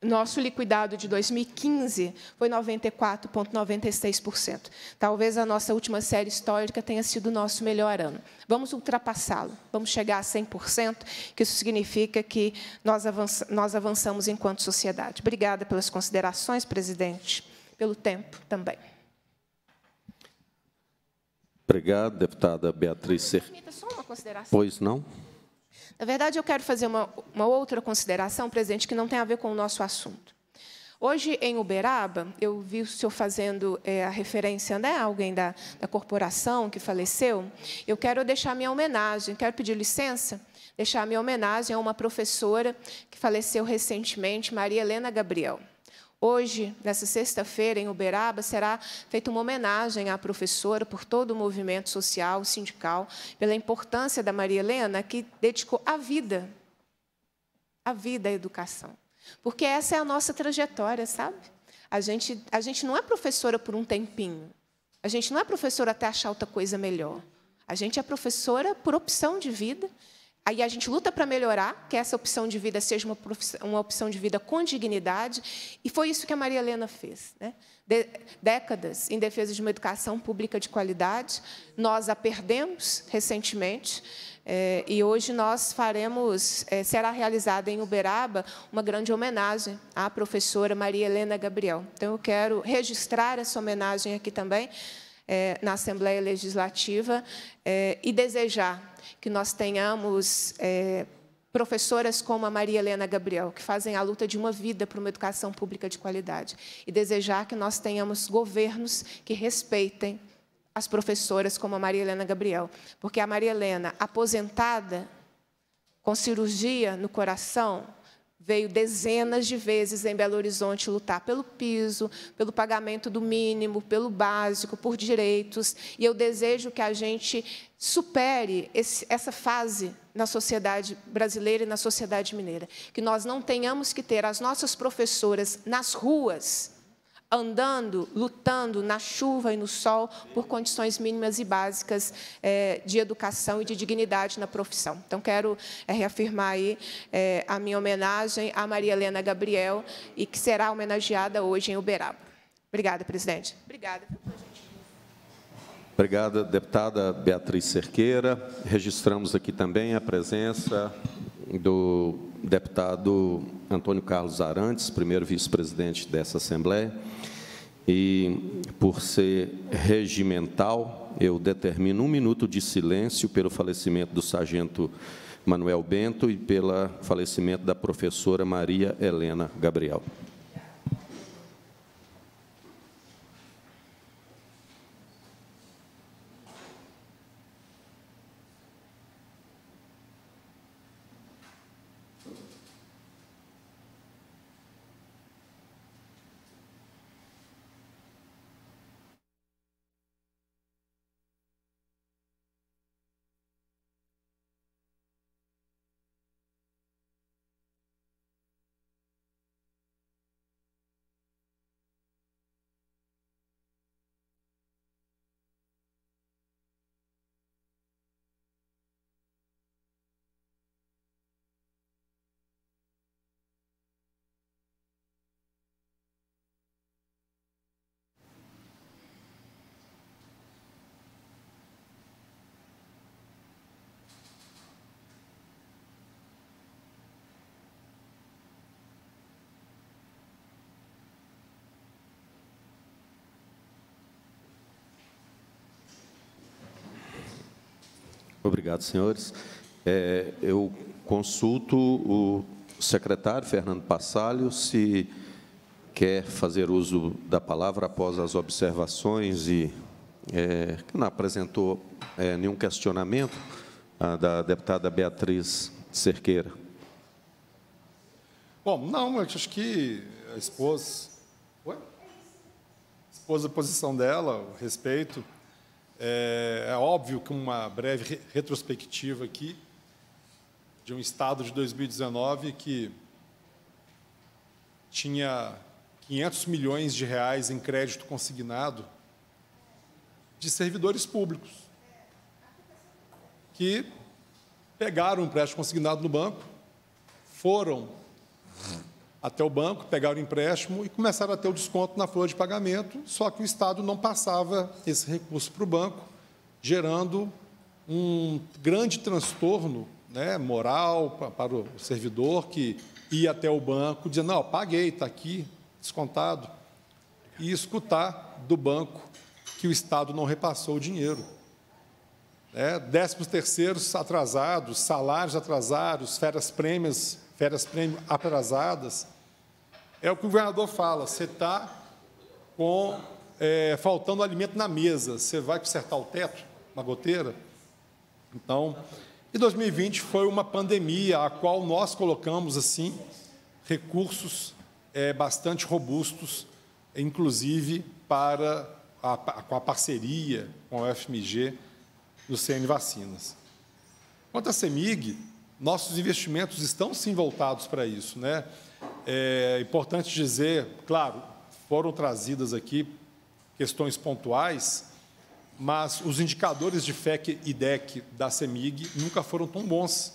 nosso liquidado de 2015 foi 94,96%. Talvez a nossa última série histórica tenha sido o nosso melhor ano. Vamos ultrapassá-lo, vamos chegar a 100%, que isso significa que nós, nós avançamos enquanto sociedade. Obrigada pelas considerações, presidente, pelo tempo também. Obrigado, deputada Beatriz Cerqueira. Pois não? Na verdade, eu quero fazer uma, uma outra consideração, presidente, que não tem a ver com o nosso assunto. Hoje, em Uberaba, eu vi o senhor fazendo é, a referência né, a alguém da, da corporação que faleceu. Eu quero deixar minha homenagem, quero pedir licença, deixar minha homenagem a uma professora que faleceu recentemente, Maria Helena Gabriel. Hoje, nessa sexta-feira, em Uberaba, será feita uma homenagem à professora por todo o movimento social, sindical, pela importância da Maria Helena, que dedicou a vida, a vida à educação. Porque essa é a nossa trajetória, sabe? A gente, a gente não é professora por um tempinho. A gente não é professora até achar outra coisa melhor. A gente é professora por opção de vida Aí a gente luta para melhorar, que essa opção de vida seja uma, uma, opção de vida com dignidade, e foi isso que a Maria Helena fez. Né? De décadas em defesa de uma educação pública de qualidade, nós a perdemos recentemente, é, e hoje nós faremos, é, será realizada em Uberaba, uma grande homenagem à professora Maria Helena Gabriel. Então, eu quero registrar essa homenagem aqui também, é, na Assembleia Legislativa, e desejar que nós tenhamos é, professoras como a Maria Helena Gabriel, que fazem a luta de uma vida para uma educação pública de qualidade, e desejar que nós tenhamos governos que respeitem as professoras como a Maria Helena Gabriel, porque a Maria Helena, aposentada, com cirurgia no coração, veio dezenas de vezes em Belo Horizonte lutar pelo piso, pelo pagamento do mínimo, pelo básico, por direitos. E eu desejo que a gente supere esse, essa fase na sociedade brasileira e na sociedade mineira, que nós não tenhamos que ter as nossas professoras nas ruas andando, lutando na chuva e no sol por condições mínimas e básicas é, de educação e de dignidade na profissão. Então, quero é, reafirmar aí é, a minha homenagem à Maria Helena Gabriel e que será homenageada hoje em Uberaba. Obrigada, presidente. Obrigada. Obrigada, deputada Beatriz Cerqueira. Registramos aqui também a presença do deputado Antônio Carlos Arantes, primeiro vice-presidente dessa Assembleia e, por ser regimental, eu determino um minuto de silêncio pelo falecimento do sargento Manuel Bento e pelo falecimento da professora Maria Helena Gabriel. Obrigado, senhores. É, eu consulto o secretário Fernando Passalho se quer fazer uso da palavra após as observações e é, que não apresentou é, nenhum questionamento ah, da deputada Beatriz Cerqueira. Bom, não, eu acho que a expôs a posição dela, o respeito é, é óbvio que uma breve retrospectiva aqui de um estado de 2019 que tinha 500 milhões de reais em crédito consignado de servidores públicos que pegaram um empréstimo consignado no banco, foram até o banco, pegaram o empréstimo e começaram a ter o desconto na folha de pagamento, só que o Estado não passava esse recurso para o banco, gerando um grande transtorno né, moral para o servidor que ia até o banco dizendo, não, paguei, está aqui, descontado, e escutar do banco que o Estado não repassou o dinheiro. É, décimos terceiros atrasados, salários atrasados, férias prêmios, férias prêmio atrasadas. É o que o governador fala: você está com é, faltando alimento na mesa, você vai consertar o teto, uma goteira? Então, e 2020 foi uma pandemia a qual nós colocamos assim recursos é, bastante robustos, inclusive para a, com a parceria com a UFMG do CN Vacinas. Quanto à CEMIG, nossos investimentos estão sim voltados para isso, né? É importante dizer, claro, foram trazidas aqui questões pontuais, mas os indicadores de FEC e DEC da CEMIG nunca foram tão bons,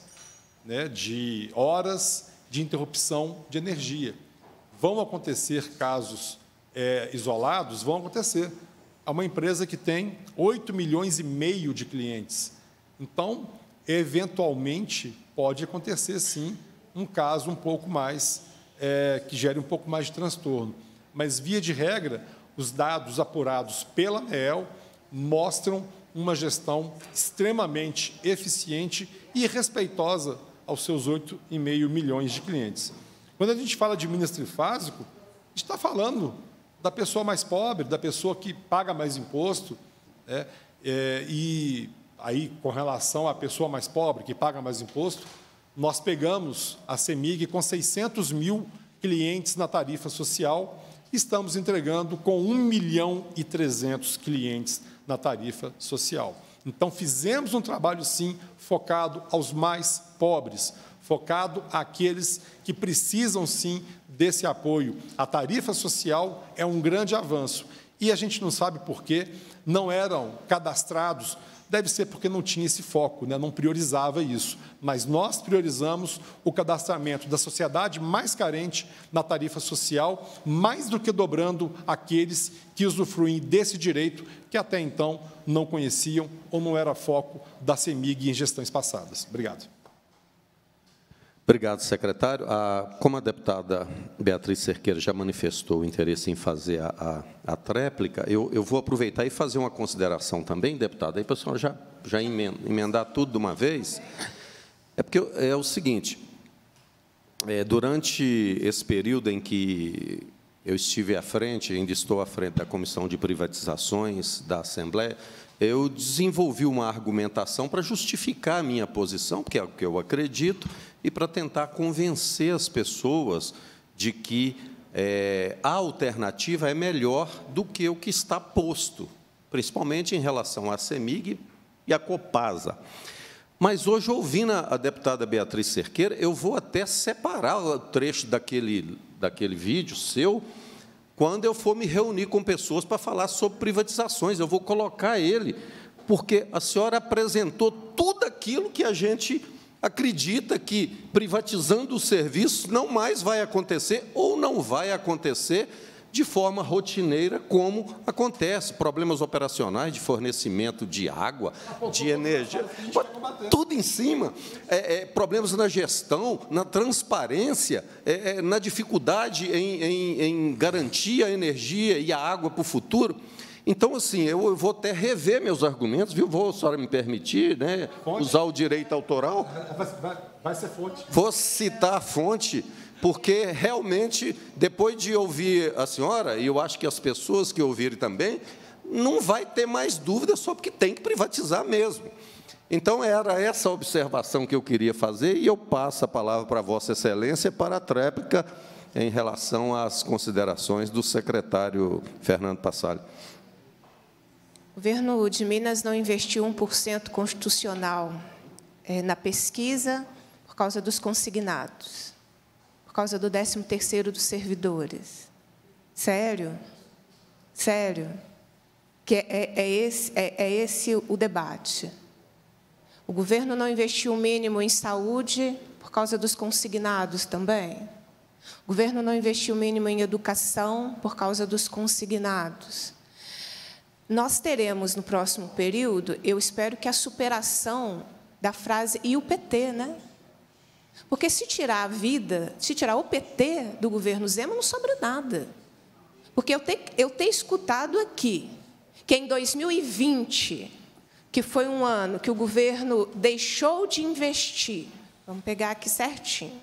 né, de horas de interrupção de energia. Vão acontecer casos é, isolados? Vão acontecer. É uma empresa que tem 8 milhões e meio de clientes. Então, eventualmente, pode acontecer, sim, um caso um pouco mais é, que gere um pouco mais de transtorno. Mas, via de regra, os dados apurados pela ANEEL mostram uma gestão extremamente eficiente e respeitosa aos seus 8,5 milhões de clientes. Quando a gente fala de Minas Trifásico, a gente está falando da pessoa mais pobre, da pessoa que paga mais imposto, né? é, e aí com relação à pessoa mais pobre, que paga mais imposto, nós pegamos a CEMIG com 600 mil clientes na tarifa social, estamos entregando com 1 milhão e 300 clientes na tarifa social. Então, fizemos um trabalho, sim, focado aos mais pobres, focado àqueles que precisam, sim, desse apoio. A tarifa social é um grande avanço e a gente não sabe por que não eram cadastrados Deve ser porque não tinha esse foco, né? não priorizava isso. Mas nós priorizamos o cadastramento da sociedade mais carente na tarifa social, mais do que dobrando aqueles que usufruem desse direito que até então não conheciam ou não era foco da CEMIG em gestões passadas. Obrigado. Obrigado, secretário. Ah, como a deputada Beatriz Cerqueira já manifestou o interesse em fazer a, a, a tréplica, eu, eu, vou aproveitar e fazer uma consideração também, deputada, aí para o senhora já, já emendar tudo de uma vez. É porque é o seguinte, é, durante esse período em que eu estive à frente, ainda estou à frente da Comissão de Privatizações da Assembleia, eu desenvolvi uma argumentação para justificar a minha posição, porque é o que eu acredito, e para tentar convencer as pessoas de que é, a alternativa é melhor do que o que está posto, principalmente em relação à CEMIG e à Copasa. Mas hoje, ouvindo a deputada Beatriz Cerqueira, eu vou até separar o trecho daquele, daquele vídeo seu, quando eu for me reunir com pessoas para falar sobre privatizações, eu vou colocar ele, porque a senhora apresentou tudo aquilo que a gente acredita que privatizando o serviço não mais vai acontecer ou não vai acontecer de forma rotineira, como acontece, problemas operacionais de fornecimento de água, de energia, tudo em cima, é, é, problemas na gestão, na transparência, é, é na dificuldade em, em, em garantir a energia e a água para o futuro. Então, assim, eu vou até rever meus argumentos, viu? Vou, a senhora me permitir, né? Usar o direito autoral. Vai, vai, vai, ser fonte. Vou citar a fonte porque realmente, depois de ouvir a senhora, e eu acho que as pessoas que ouvirem também, não vai ter mais dúvida sobre que tem que privatizar mesmo. Então, era essa observação que eu queria fazer, e eu passo a palavra para Vossa Excelência para a tréplica em relação às considerações do secretário Fernando Passalho. O governo de Minas não investiu 1% constitucional eh, na pesquisa por causa dos consignados por causa do 13º dos servidores. Sério? Sério? Que é, é, é esse, é, é esse o debate. O governo não investiu o mínimo em saúde por causa dos consignados também. O governo não investiu o mínimo em educação por causa dos consignados. Nós teremos no próximo período, eu espero que a superação da frase e o PT, né? Porque se tirar a vida, se tirar o PT do governo Zema, não sobra nada. Porque eu tenho eu escutado aqui que em 2020, que foi um ano que o governo deixou de investir, vamos pegar aqui certinho.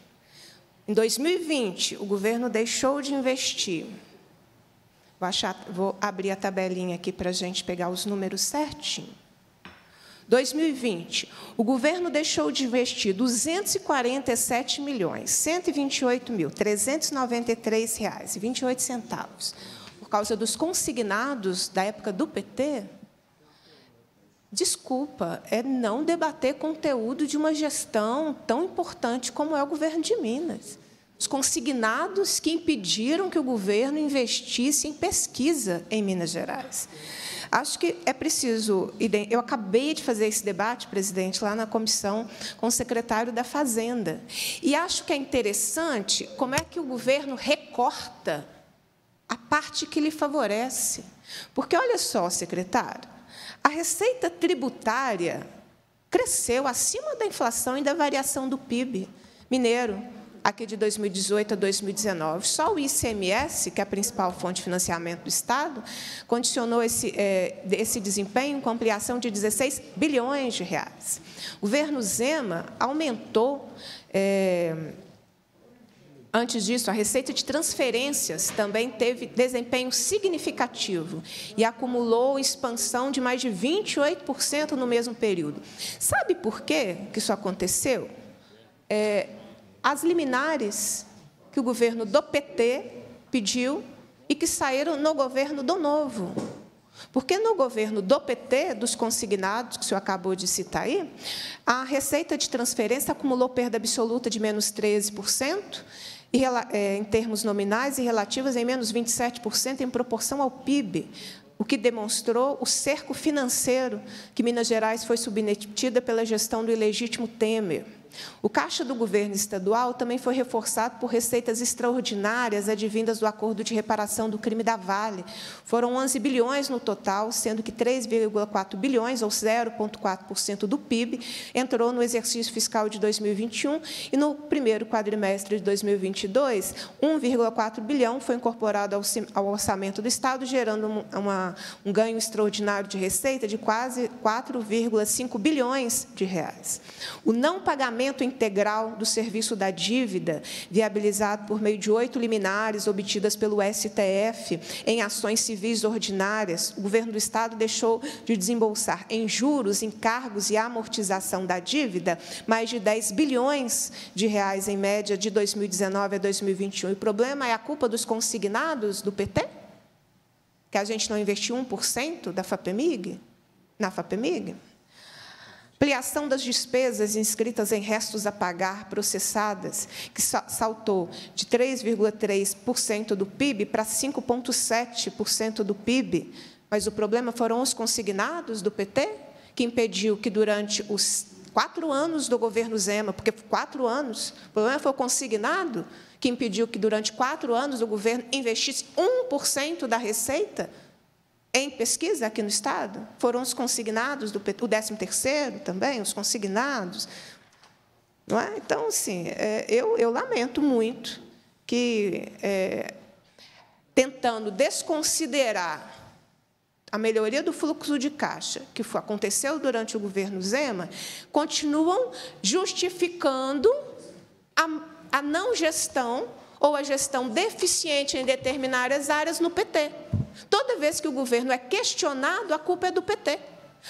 Em 2020, o governo deixou de investir. Vou, achar, vou abrir a tabelinha aqui para a gente pegar os números certinho. 2020, o governo deixou de investir 247 milhões, 128 mil, 393 reais e 28 centavos. Por causa dos consignados da época do PT, desculpa, é não debater conteúdo de uma gestão tão importante como é o governo de Minas. Os consignados que impediram que o governo investisse em pesquisa em Minas Gerais. Acho que é preciso. Eu acabei de fazer esse debate, presidente, lá na comissão com o secretário da Fazenda. E acho que é interessante como é que o governo recorta a parte que lhe favorece. Porque, olha só, secretário, a receita tributária cresceu acima da inflação e da variação do PIB mineiro aqui de 2018 a 2019. Só o ICMS, que é a principal fonte de financiamento do Estado, condicionou esse, é, esse desempenho com ampliação de 16 bilhões de reais. O governo Zema aumentou. É, Antes disso, a receita de transferências também teve desempenho significativo e acumulou expansão de mais de 28% no mesmo período. Sabe por quê que isso aconteceu? É, as liminares que o governo do PT pediu e que saíram no governo do Novo. Porque no governo do PT, dos consignados, que o senhor acabou de citar aí, a receita de transferência acumulou perda absoluta de menos 13%, é, em termos nominais e relativas, em menos 27% em proporção ao PIB, o que demonstrou o cerco financeiro que Minas Gerais foi submetida pela gestão do ilegítimo Temer. O caixa do governo estadual também foi reforçado por receitas extraordinárias advindas do acordo de reparação do crime da Vale. Foram 11 bilhões no total, sendo que 3,4 bilhões, ou 0,4% do PIB, entrou no exercício fiscal de 2021 e no primeiro quadrimestre de 2022, 1,4 bilhão foi incorporado ao orçamento do Estado, gerando uma, um ganho extraordinário de receita de quase 4,5 bilhões de reais. O não pagamento pagamento integral do serviço da dívida, viabilizado por meio de oito liminares obtidas pelo STF em ações civis ordinárias, o governo do Estado deixou de desembolsar em juros, encargos e amortização da dívida mais de 10 bilhões de reais em média de 2019 a 2021. E o problema é a culpa dos consignados do PT? Que a gente não investiu 1% da FAPEMIG? Na FAPEMIG? Ampliação das despesas inscritas em restos a pagar processadas, que saltou de 3,3% do PIB para 5,7% do PIB. Mas o problema foram os consignados do PT, que impediu que durante os quatro anos do governo Zema, porque quatro anos, o problema foi o consignado, que impediu que durante quatro anos o governo investisse 1% da receita em pesquisa aqui no Estado, foram os consignados, do, o 13 também, os consignados. Não é? Então, assim, é, eu, eu lamento muito que, é, tentando desconsiderar a melhoria do fluxo de caixa que aconteceu durante o governo Zema, continuam justificando a, a não gestão ou a gestão deficiente em determinadas áreas no PT. Toda vez que o governo é questionado, a culpa é do PT.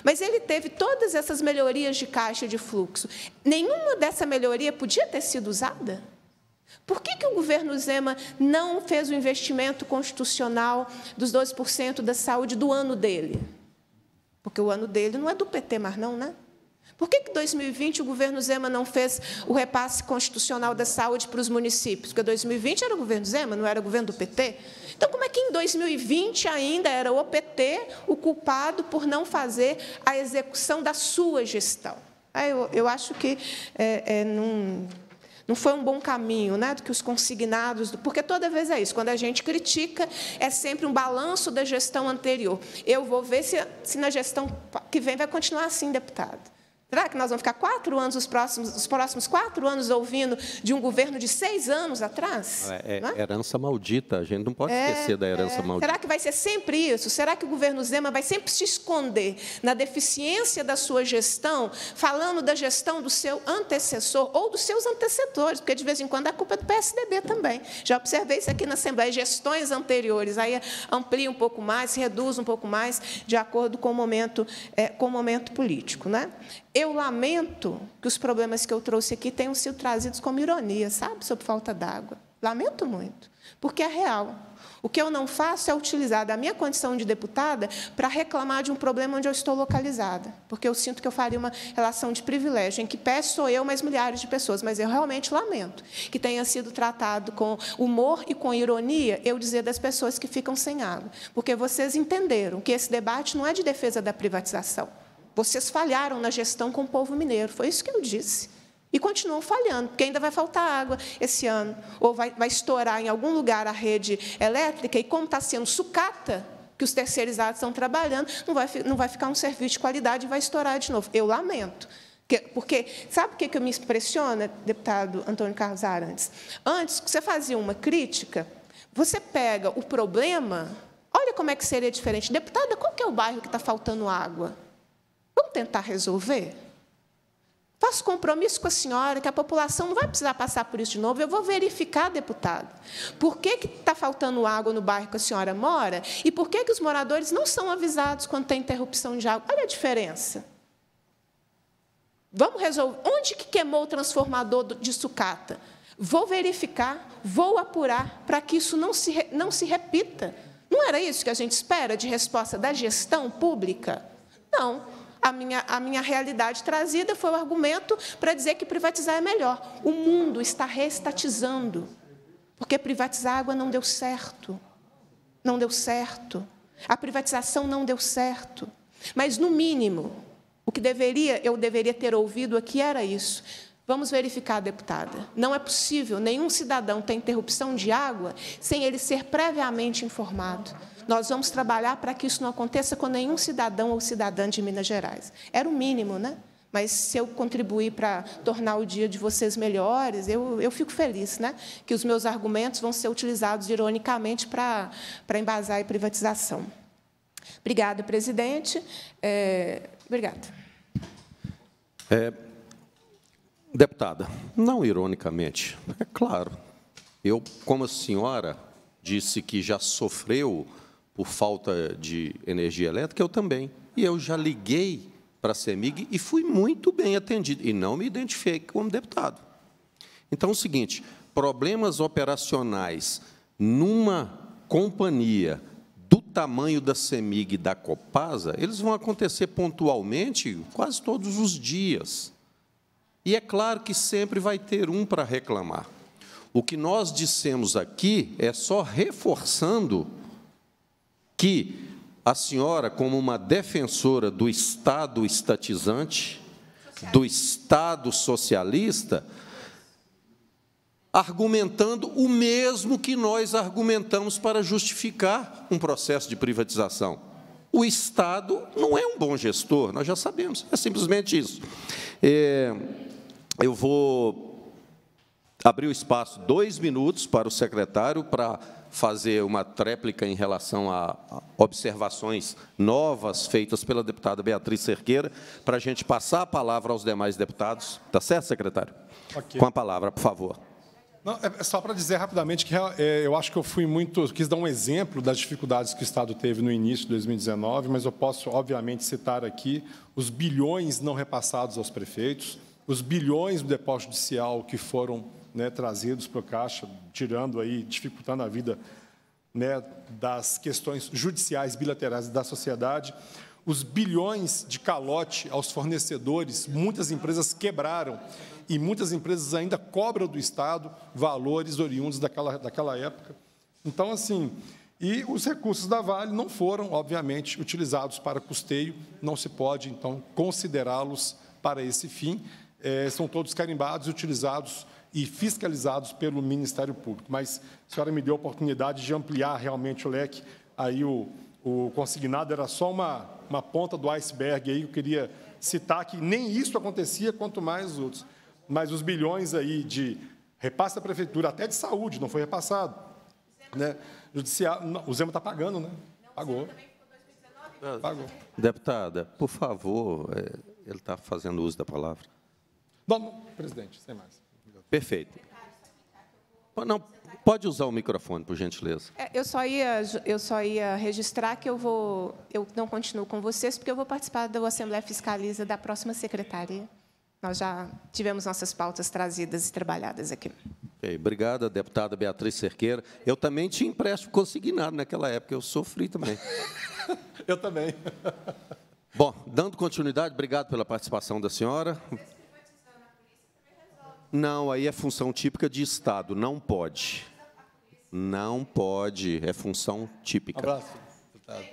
Mas ele teve todas essas melhorias de caixa de fluxo. Nenhuma dessa melhoria podia ter sido usada? Por que, que o governo Zema não fez o investimento constitucional dos 2% da saúde do ano dele? Porque o ano dele não é do PT mais, não, né? Por que, que 2020 o governo Zema não fez o repasse constitucional da saúde para os municípios? Porque 2020 era o governo Zema, não era o governo do PT. Então, como é que em 2020 ainda era o PT o culpado por não fazer a execução da sua gestão? Ah, eu, eu acho que é, é, não, não foi um bom caminho, né? Do que os consignados, porque toda vez é isso. Quando a gente critica, é sempre um balanço da gestão anterior. Eu vou ver se, se na gestão que vem vai continuar assim, deputado. Será que nós vamos ficar quatro anos, os próximos, os próximos quatro anos, ouvindo de um governo de seis anos atrás? Ah, é, é, é? herança maldita, a gente não pode é, esquecer da herança é. maldita. Será que vai ser sempre isso? Será que o governo Zema vai sempre se esconder na deficiência da sua gestão, falando da gestão do seu antecessor ou dos seus antecessores? Porque, de vez em quando, a culpa é do PSDB também. Já observei isso aqui na Assembleia, gestões anteriores. Aí amplia um pouco mais, reduz um pouco mais, de acordo com o momento, é, com o momento político. Né? Eu lamento que os problemas que eu trouxe aqui tenham sido trazidos como ironia, sabe, sobre falta d'água. Lamento muito, porque é real. O que eu não faço é utilizar da minha condição de deputada para reclamar de um problema onde eu estou localizada, porque eu sinto que eu faria uma relação de privilégio, em que peço sou eu, mas milhares de pessoas. Mas eu realmente lamento que tenha sido tratado com humor e com ironia eu dizer das pessoas que ficam sem água, porque vocês entenderam que esse debate não é de defesa da privatização. Vocês falharam na gestão com o povo mineiro. Foi isso que eu disse. E continuam falhando, porque ainda vai faltar água esse ano. Ou vai, vai estourar em algum lugar a rede elétrica, e como está sendo sucata, que os terceirizados estão trabalhando, não vai, não vai ficar um serviço de qualidade e vai estourar de novo. Eu lamento. Porque, sabe o que, que me impressiona, deputado Antônio Carlos Arantes? Antes, você fazia uma crítica, você pega o problema, olha como é que seria diferente. Deputada, qual que é o bairro que está faltando água? Vamos tentar resolver? Faço compromisso com a senhora que a população não vai precisar passar por isso de novo. Eu vou verificar, deputado, por que está faltando água no bairro que a senhora mora e por que, que os moradores não são avisados quando tem interrupção de água. Olha a diferença. Vamos resolver. Onde que queimou o transformador de sucata? Vou verificar, vou apurar para que isso não se, não se repita. Não era isso que a gente espera de resposta da gestão pública? Não a minha, a minha realidade trazida foi o argumento para dizer que privatizar é melhor. O mundo está reestatizando, porque privatizar água não deu certo. Não deu certo. A privatização não deu certo. Mas, no mínimo, o que deveria, eu deveria ter ouvido aqui era isso. Vamos verificar, deputada. Não é possível nenhum cidadão ter interrupção de água sem ele ser previamente informado. Nós vamos trabalhar para que isso não aconteça com nenhum cidadão ou cidadã de Minas Gerais. Era o mínimo, né? Mas se eu contribuir para tornar o dia de vocês melhores, eu, eu fico feliz, né? Que os meus argumentos vão ser utilizados ironicamente para, para embasar a privatização. Obrigada, presidente. É, obrigada. É, deputada, não ironicamente, é claro. Eu, como a senhora disse que já sofreu por falta de energia elétrica, eu também. E eu já liguei para a CEMIG e fui muito bem atendido, e não me identifiquei como deputado. Então, é o seguinte, problemas operacionais numa companhia do tamanho da CEMIG e da Copasa, eles vão acontecer pontualmente quase todos os dias. E é claro que sempre vai ter um para reclamar. O que nós dissemos aqui é só reforçando que a senhora, como uma defensora do Estado estatizante, do Estado socialista, argumentando o mesmo que nós argumentamos para justificar um processo de privatização. O Estado não é um bom gestor, nós já sabemos, é simplesmente isso. É, eu vou abrir o espaço, dois minutos, para o secretário, para fazer uma tréplica em relação a observações novas feitas pela deputada Beatriz Cerqueira, para a gente passar a palavra aos demais deputados. Está certo, secretário? Okay. Com a palavra, por favor. Não, é, é só para dizer rapidamente que é, eu acho que eu fui muito. Quis dar um exemplo das dificuldades que o Estado teve no início de 2019, mas eu posso, obviamente, citar aqui os bilhões não repassados aos prefeitos, os bilhões do depósito judicial que foram né, trazidos para a Caixa, tirando aí, dificultando a vida né, das questões judiciais bilaterais da sociedade, os bilhões de calote aos fornecedores, muitas empresas quebraram e muitas empresas ainda cobram do Estado valores oriundos daquela, daquela época. Então, assim, e os recursos da Vale não foram, obviamente, utilizados para custeio, não se pode, então, considerá-los para esse fim. É, são todos carimbados e utilizados e fiscalizados pelo Ministério Público. Mas a senhora me deu a oportunidade de ampliar realmente o leque. Aí o, o consignado era só uma, uma ponta do iceberg. Aí eu queria citar que nem isso acontecia, quanto mais os outros. Mas os bilhões aí de repasse da prefeitura, até de saúde, não foi repassado. O né? Judiciário, o Zema está pagando, né? Pagou. Pagou. Deputada, por favor, é, ele está fazendo uso da palavra. Não, não presidente, sem mais. Perfeito. Não, pode usar o microfone, por gentileza. É, eu, só ia, eu só ia registrar que eu vou. Eu não continuo com vocês, porque eu vou participar da Assembleia Fiscaliza da próxima secretaria. Nós já tivemos nossas pautas trazidas e trabalhadas aqui. Okay, obrigada, deputada Beatriz Cerqueira. Eu também te empréstimo consignado naquela época, eu sofri também. eu também. Bom, dando continuidade, obrigado pela participação da senhora. Não, aí é função típica de Estado, não pode. Não pode, é função típica. Abraço, deputado.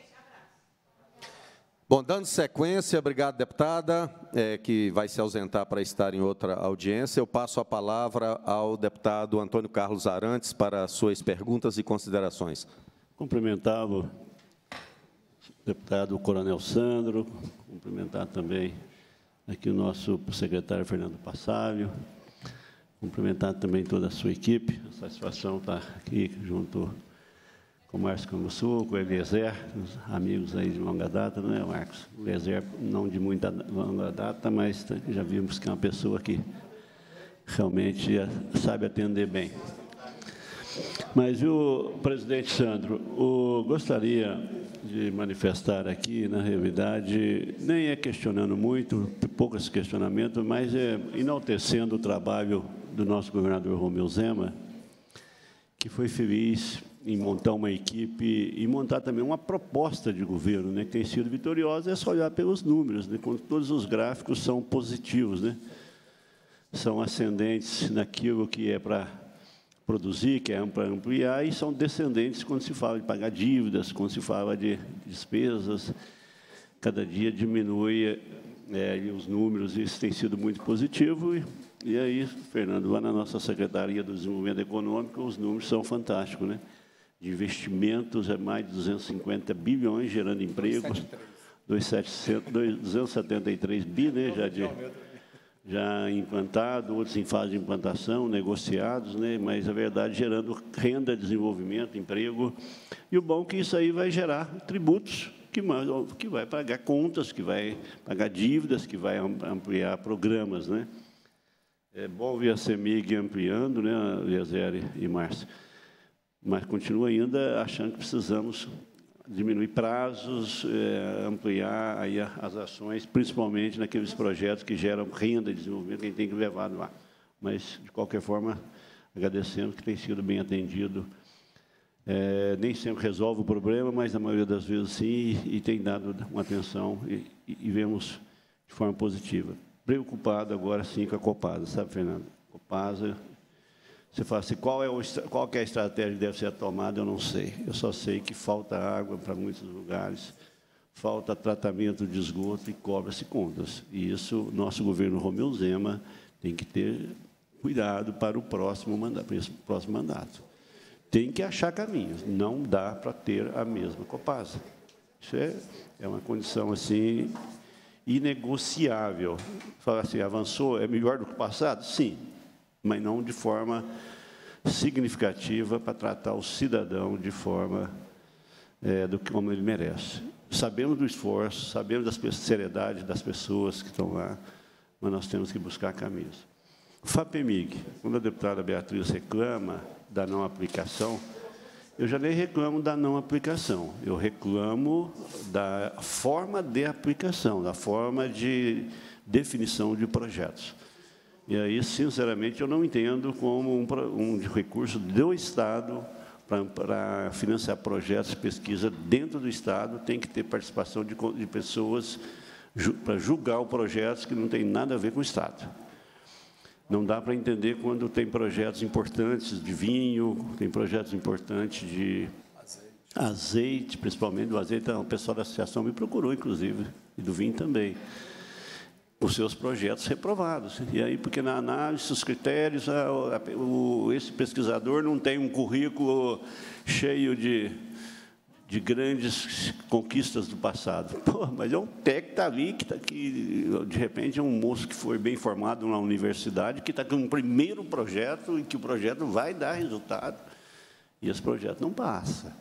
Bom, dando sequência, obrigado, deputada, é, que vai se ausentar para estar em outra audiência. Eu passo a palavra ao deputado Antônio Carlos Arantes para suas perguntas e considerações. Cumprimentar o deputado Coronel Sandro, cumprimentar também aqui o nosso secretário Fernando Passávio, Cumprimentar também toda a sua equipe. É a satisfação estar aqui junto com o Márcio Camussul, com o Eliezer, amigos aí de longa data, não é, Marcos? O Eliezer não de muita longa data, mas já vimos que é uma pessoa que realmente é, sabe atender bem. Mas, o presidente Sandro, eu gostaria de manifestar aqui, na realidade, nem é questionando muito, poucos questionamentos, mas é enaltecendo o trabalho do nosso governador Romeu Zema, que foi feliz em montar uma equipe e montar também uma proposta de governo, né, que tem sido vitoriosa, é só olhar pelos números, né, quando todos os gráficos são positivos, né, são ascendentes naquilo que é para produzir, que é para ampliar, e são descendentes quando se fala de pagar dívidas, quando se fala de despesas, cada dia diminui é, os números, isso tem sido muito positivo, e e aí, Fernando, lá na nossa Secretaria do Desenvolvimento Econômico, os números são fantásticos, né? De investimentos é mais de 250 bilhões gerando empregos. 273. bilhões bi, né, já, de, já implantado, outros em fase de implantação, negociados, né, mas, a verdade, gerando renda, desenvolvimento, emprego. E o bom é que isso aí vai gerar tributos, que, que vai pagar contas, que vai pagar dívidas, que vai ampliar programas, né? É bom ver a CEMIG ampliando, né, Eliezer e Márcio, mas continua ainda achando que precisamos diminuir prazos, é, ampliar aí as ações, principalmente naqueles projetos que geram renda e desenvolvimento, que a gente tem que levar lá. Mas, de qualquer forma, agradecendo que tem sido bem atendido. É, nem sempre resolve o problema, mas na maioria das vezes sim, e, e tem dado uma atenção e, e vemos de forma positiva preocupado agora sim com a Copasa, sabe, Fernando? Copasa, você fala assim, qual é, o, qual é a estratégia que deve ser tomada, eu não sei. Eu só sei que falta água para muitos lugares, falta tratamento de esgoto e cobra-se contas. E isso, nosso governo Romeu Zema tem que ter cuidado para o próximo mandato. Para esse próximo mandato. Tem que achar caminhos, não dá para ter a mesma Copasa. Isso é, é uma condição assim inegociável. Falar assim, avançou, é melhor do que o passado? Sim, mas não de forma significativa para tratar o cidadão de forma é, do que como ele merece. Sabemos do esforço, sabemos da seriedade das pessoas que estão lá, mas nós temos que buscar caminhos. FAPEMIG, quando a deputada Beatriz reclama da não aplicação, eu já nem reclamo da não aplicação, eu reclamo da forma de aplicação, da forma de definição de projetos. E aí, sinceramente, eu não entendo como um, um recurso do Estado para financiar projetos de pesquisa dentro do Estado tem que ter participação de, de pessoas ju, para julgar o projeto que não tem nada a ver com o Estado. Não dá para entender quando tem projetos importantes de vinho, tem projetos importantes de azeite, principalmente do azeite. O pessoal da associação me procurou, inclusive, e do vinho também os seus projetos reprovados. E aí, porque na análise, os critérios, a, ah, a, o, esse pesquisador não tem um currículo cheio de de grandes conquistas do passado. Pô, mas é um técnico que está ali, que, tá, que de repente é um moço que foi bem formado na universidade, que está com um primeiro projeto e que o projeto vai dar resultado. E esse projeto não passa.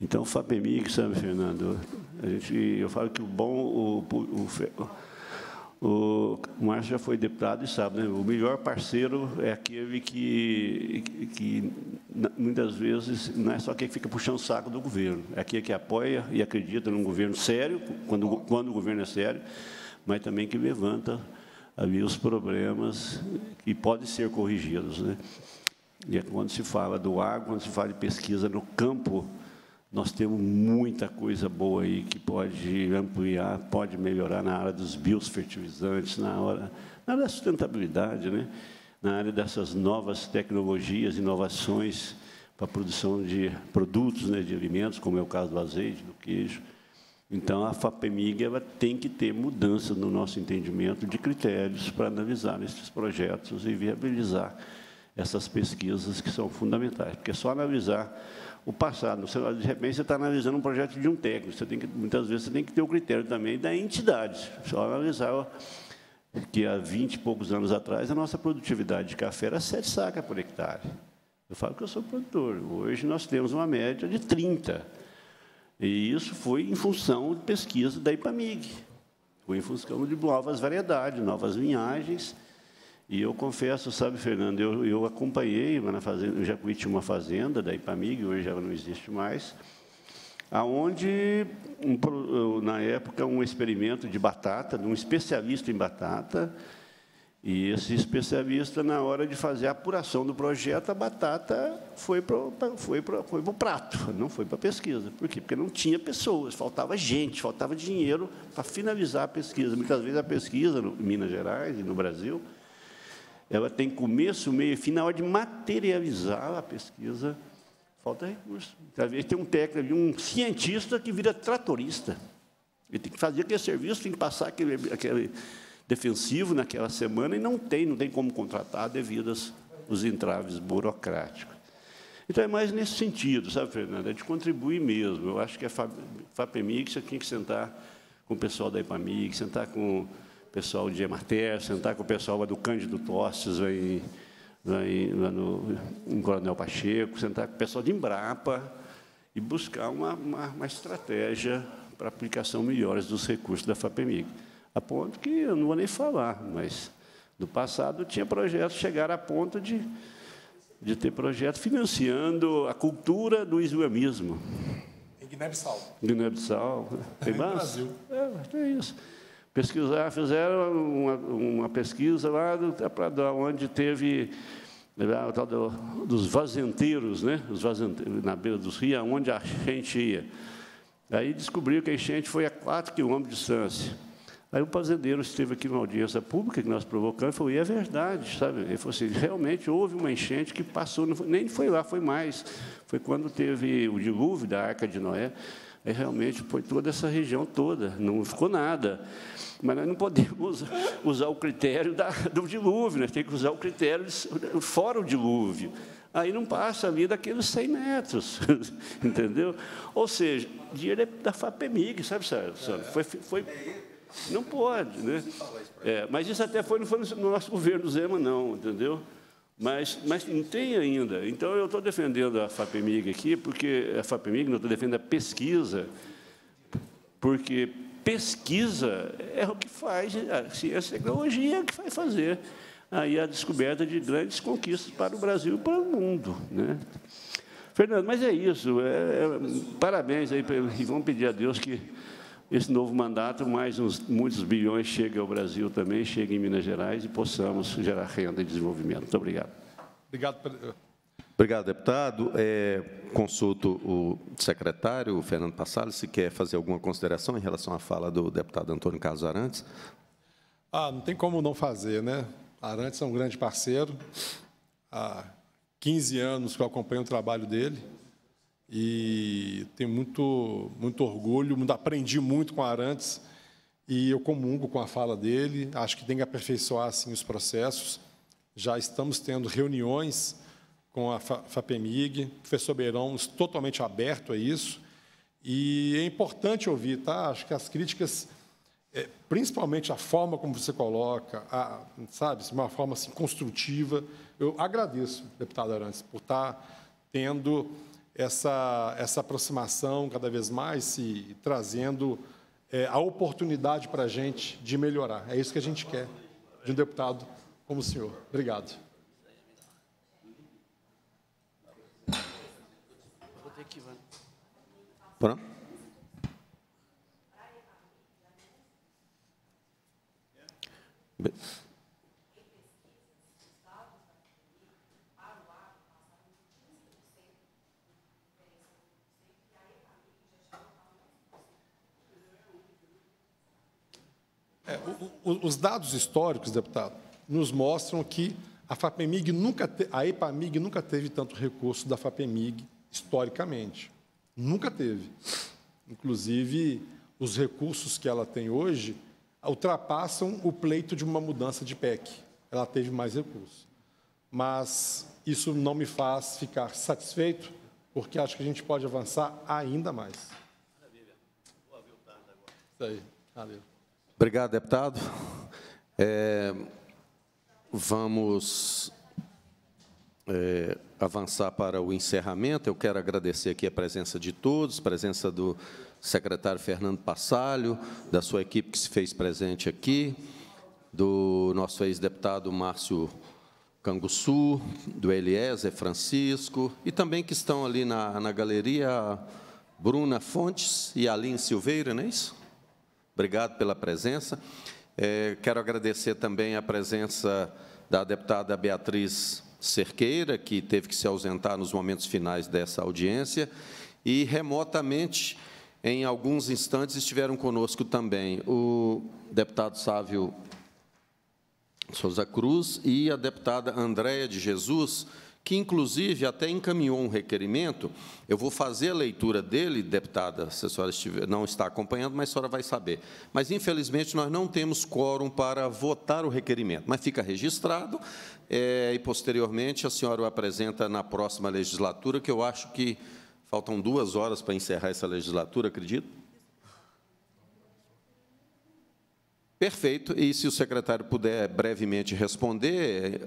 Então, FAPEMIG, sabe, Fernando? A gente, eu falo que o bom. O, o, o o Márcio já foi deputado e sabe, né? o melhor parceiro é aquele que, que, que muitas vezes não é só aquele que fica puxando o saco do governo, é aquele que apoia e acredita num governo sério, quando, quando o governo é sério, mas também que levanta ali os problemas que podem ser corrigidos. Né? E é quando se fala do água quando se fala de pesquisa no campo, nós temos muita coisa boa aí que pode ampliar, pode melhorar na área dos biosfertilizantes, na, hora, na área da sustentabilidade, né? na área dessas novas tecnologias, inovações para a produção de produtos, né, de alimentos, como é o caso do azeite, do queijo. Então, a FAPEMIG ela tem que ter mudança no nosso entendimento de critérios para analisar esses projetos e viabilizar essas pesquisas que são fundamentais. Porque é só analisar o passado. Você, de repente, você está analisando um projeto de um técnico. Você tem que, muitas vezes, você tem que ter o critério também da entidade. Só analisar que há 20 e poucos anos atrás a nossa produtividade de café era 7 sacas por hectare. Eu falo que eu sou produtor. Hoje nós temos uma média de 30. E isso foi em função de pesquisa da IPAMIG, foi em função de novas variedades, novas linhagens. E eu confesso, sabe, Fernando, eu, eu acompanhei na fazenda, eu já tinha uma fazenda da Ipamig, hoje ela não existe mais, aonde um, na época um experimento de batata, de um especialista em batata, e esse especialista na hora de fazer a apuração do projeto, a batata foi para foi pro, foi pro prato, não foi para a pesquisa. Por quê? Porque não tinha pessoas, faltava gente, faltava dinheiro para finalizar a pesquisa. Muitas vezes a pesquisa, em Minas Gerais e no Brasil, ela tem começo, meio e fim, na hora de materializar a pesquisa, falta recurso. Às vezes tem um técnico, um cientista que vira tratorista. Ele tem que fazer aquele serviço, tem que passar aquele, aquele defensivo naquela semana e não tem, não tem como contratar devido aos, entraves burocráticos. Então, é mais nesse sentido, sabe, Fernanda? É de contribuir mesmo. Eu acho que a FAPEMIG tinha que sentar com o pessoal da IPAMIG, sentar com pessoal de Emater, sentar com o pessoal do Cândido Tostes, lá, lá, em, lá no, em Coronel Pacheco, sentar com o pessoal de Embrapa e buscar uma, uma, uma estratégia para aplicação melhores dos recursos da FAPEMIG. A ponto que eu não vou nem falar, mas no passado tinha projetos chegar a ponto de, de ter projetos financiando a cultura do islamismo. Em Guiné-Bissau. Guiné-Bissau. É, tem mais? Brasil. É, é isso. Pesquisar, fizeram uma, uma pesquisa lá para onde teve dos vazenteiros, né? Os vazenteiros, na beira dos rios, onde a enchente ia. Aí descobriu que a enchente foi a 4 quilômetros de distância. Aí o fazendeiro esteve aqui numa audiência pública que nós provocamos e falou, e é verdade, sabe? Ele falou assim, realmente houve uma enchente que passou, foi, nem foi lá, foi mais. Foi quando teve o dilúvio da Arca de Noé, e é, realmente foi toda essa região toda, não ficou nada. Mas nós não podemos usar o critério da, do dilúvio, nós temos que usar o critério de, fora o dilúvio. Aí não passa ali daqueles 100 metros, entendeu? Ou seja, dinheiro é da FAPEMIG, sabe, sabe? É. Foi, foi, não pode, né? É, mas isso até foi, não foi no nosso governo Zema, não, entendeu? Mas, mas não tem ainda. Então, eu estou defendendo a FAPEMIG aqui, porque a FAPEMIG, não estou defendendo a pesquisa, porque pesquisa é o que faz a ciência e a tecnologia, é o que vai fazer aí a descoberta de grandes conquistas para o Brasil e para o mundo. Né? Fernando, mas é isso. É, é, parabéns aí, e vamos pedir a Deus que esse novo mandato, mais uns, muitos bilhões chegue ao Brasil também, chegue em Minas Gerais e possamos gerar renda e desenvolvimento. Muito obrigado. Obrigado, Obrigado deputado. É, consulto o secretário, o Fernando Passalho, se quer fazer alguma consideração em relação à fala do deputado Antônio Carlos Arantes. Ah, não tem como não fazer, né? Arantes é um grande parceiro. Há 15 anos que eu acompanho o trabalho dele e tenho muito, muito orgulho, aprendi muito com Arantes e eu comungo com a fala dele, acho que tem que aperfeiçoar assim, os processos. Já estamos tendo reuniões com a FAPEMIG, o professor Beirão totalmente aberto a isso, e é importante ouvir, tá? acho que as críticas, é, principalmente a forma como você coloca, a, sabe, uma forma assim, construtiva, eu agradeço, deputado Arantes, por estar tá tendo essa, essa aproximação cada vez mais se trazendo é, a oportunidade para a gente de melhorar. É isso que a gente quer de um deputado como o senhor. Obrigado. Pronto? os dados históricos, deputado, nos mostram que a FAPEMIG nunca te, a EPAMIG nunca teve tanto recurso da FAPEMIG historicamente. Nunca teve. Inclusive, os recursos que ela tem hoje ultrapassam o pleito de uma mudança de PEC. Ela teve mais recursos. Mas isso não me faz ficar satisfeito, porque acho que a gente pode avançar ainda mais. Maravilha. Vou abrir o tarde agora. Isso aí. Valeu. Obrigado, deputado. É, vamos é, avançar para o encerramento. Eu quero agradecer aqui a presença de todos, presença do secretário Fernando Passalho, da sua equipe que se fez presente aqui, do nosso ex-deputado Márcio Canguçu, do Eliezer Francisco, e também que estão ali na, na galeria Bruna Fontes e Aline Silveira, não é isso? Obrigado pela presença. É, quero agradecer também a presença da deputada Beatriz Cerqueira, que teve que se ausentar nos momentos finais dessa audiência, e remotamente, em alguns instantes, estiveram conosco também o deputado Sávio Souza Cruz e a deputada Andréia de Jesus, que inclusive até encaminhou um requerimento. Eu vou fazer a leitura dele, deputada, se a senhora estiver, não está acompanhando, mas a senhora vai saber. Mas, infelizmente, nós não temos quórum para votar o requerimento, mas fica registrado é, e, posteriormente, a senhora o apresenta na próxima legislatura, que eu acho que faltam duas horas para encerrar essa legislatura, acredito? Perfeito. E se o secretário puder brevemente responder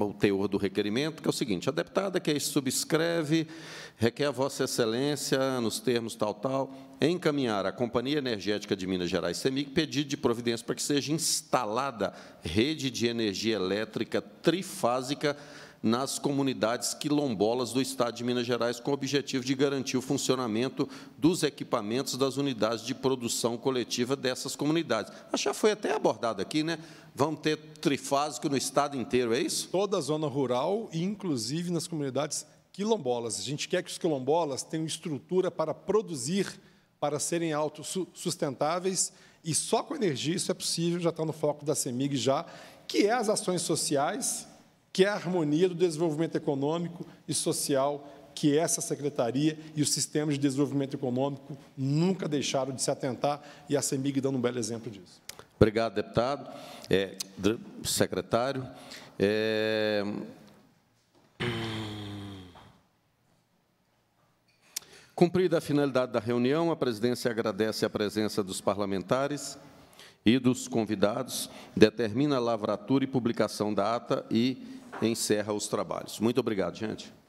ao é, teor do requerimento, que é o seguinte: a deputada que subscreve requer a Vossa Excelência, nos termos tal, tal, encaminhar à Companhia Energética de Minas Gerais, CEMIC, pedido de providência para que seja instalada rede de energia elétrica trifásica nas comunidades quilombolas do Estado de Minas Gerais, com o objetivo de garantir o funcionamento dos equipamentos das unidades de produção coletiva dessas comunidades. Acho que já foi até abordado aqui, né? Vão ter trifásico no Estado inteiro, é isso? Toda a zona rural e, inclusive, nas comunidades quilombolas. A gente quer que os quilombolas tenham estrutura para produzir, para serem autossustentáveis, e só com energia isso é possível, já está no foco da CEMIG já, que é as ações sociais que é a harmonia do desenvolvimento econômico e social que essa secretaria e o sistema de desenvolvimento econômico nunca deixaram de se atentar, e a CEMIG dando um belo exemplo disso. Obrigado, deputado. É, secretário. É... Cumprida a finalidade da reunião, a presidência agradece a presença dos parlamentares e dos convidados, determina a lavratura e publicação da ata e encerra os trabalhos. Muito obrigado, gente.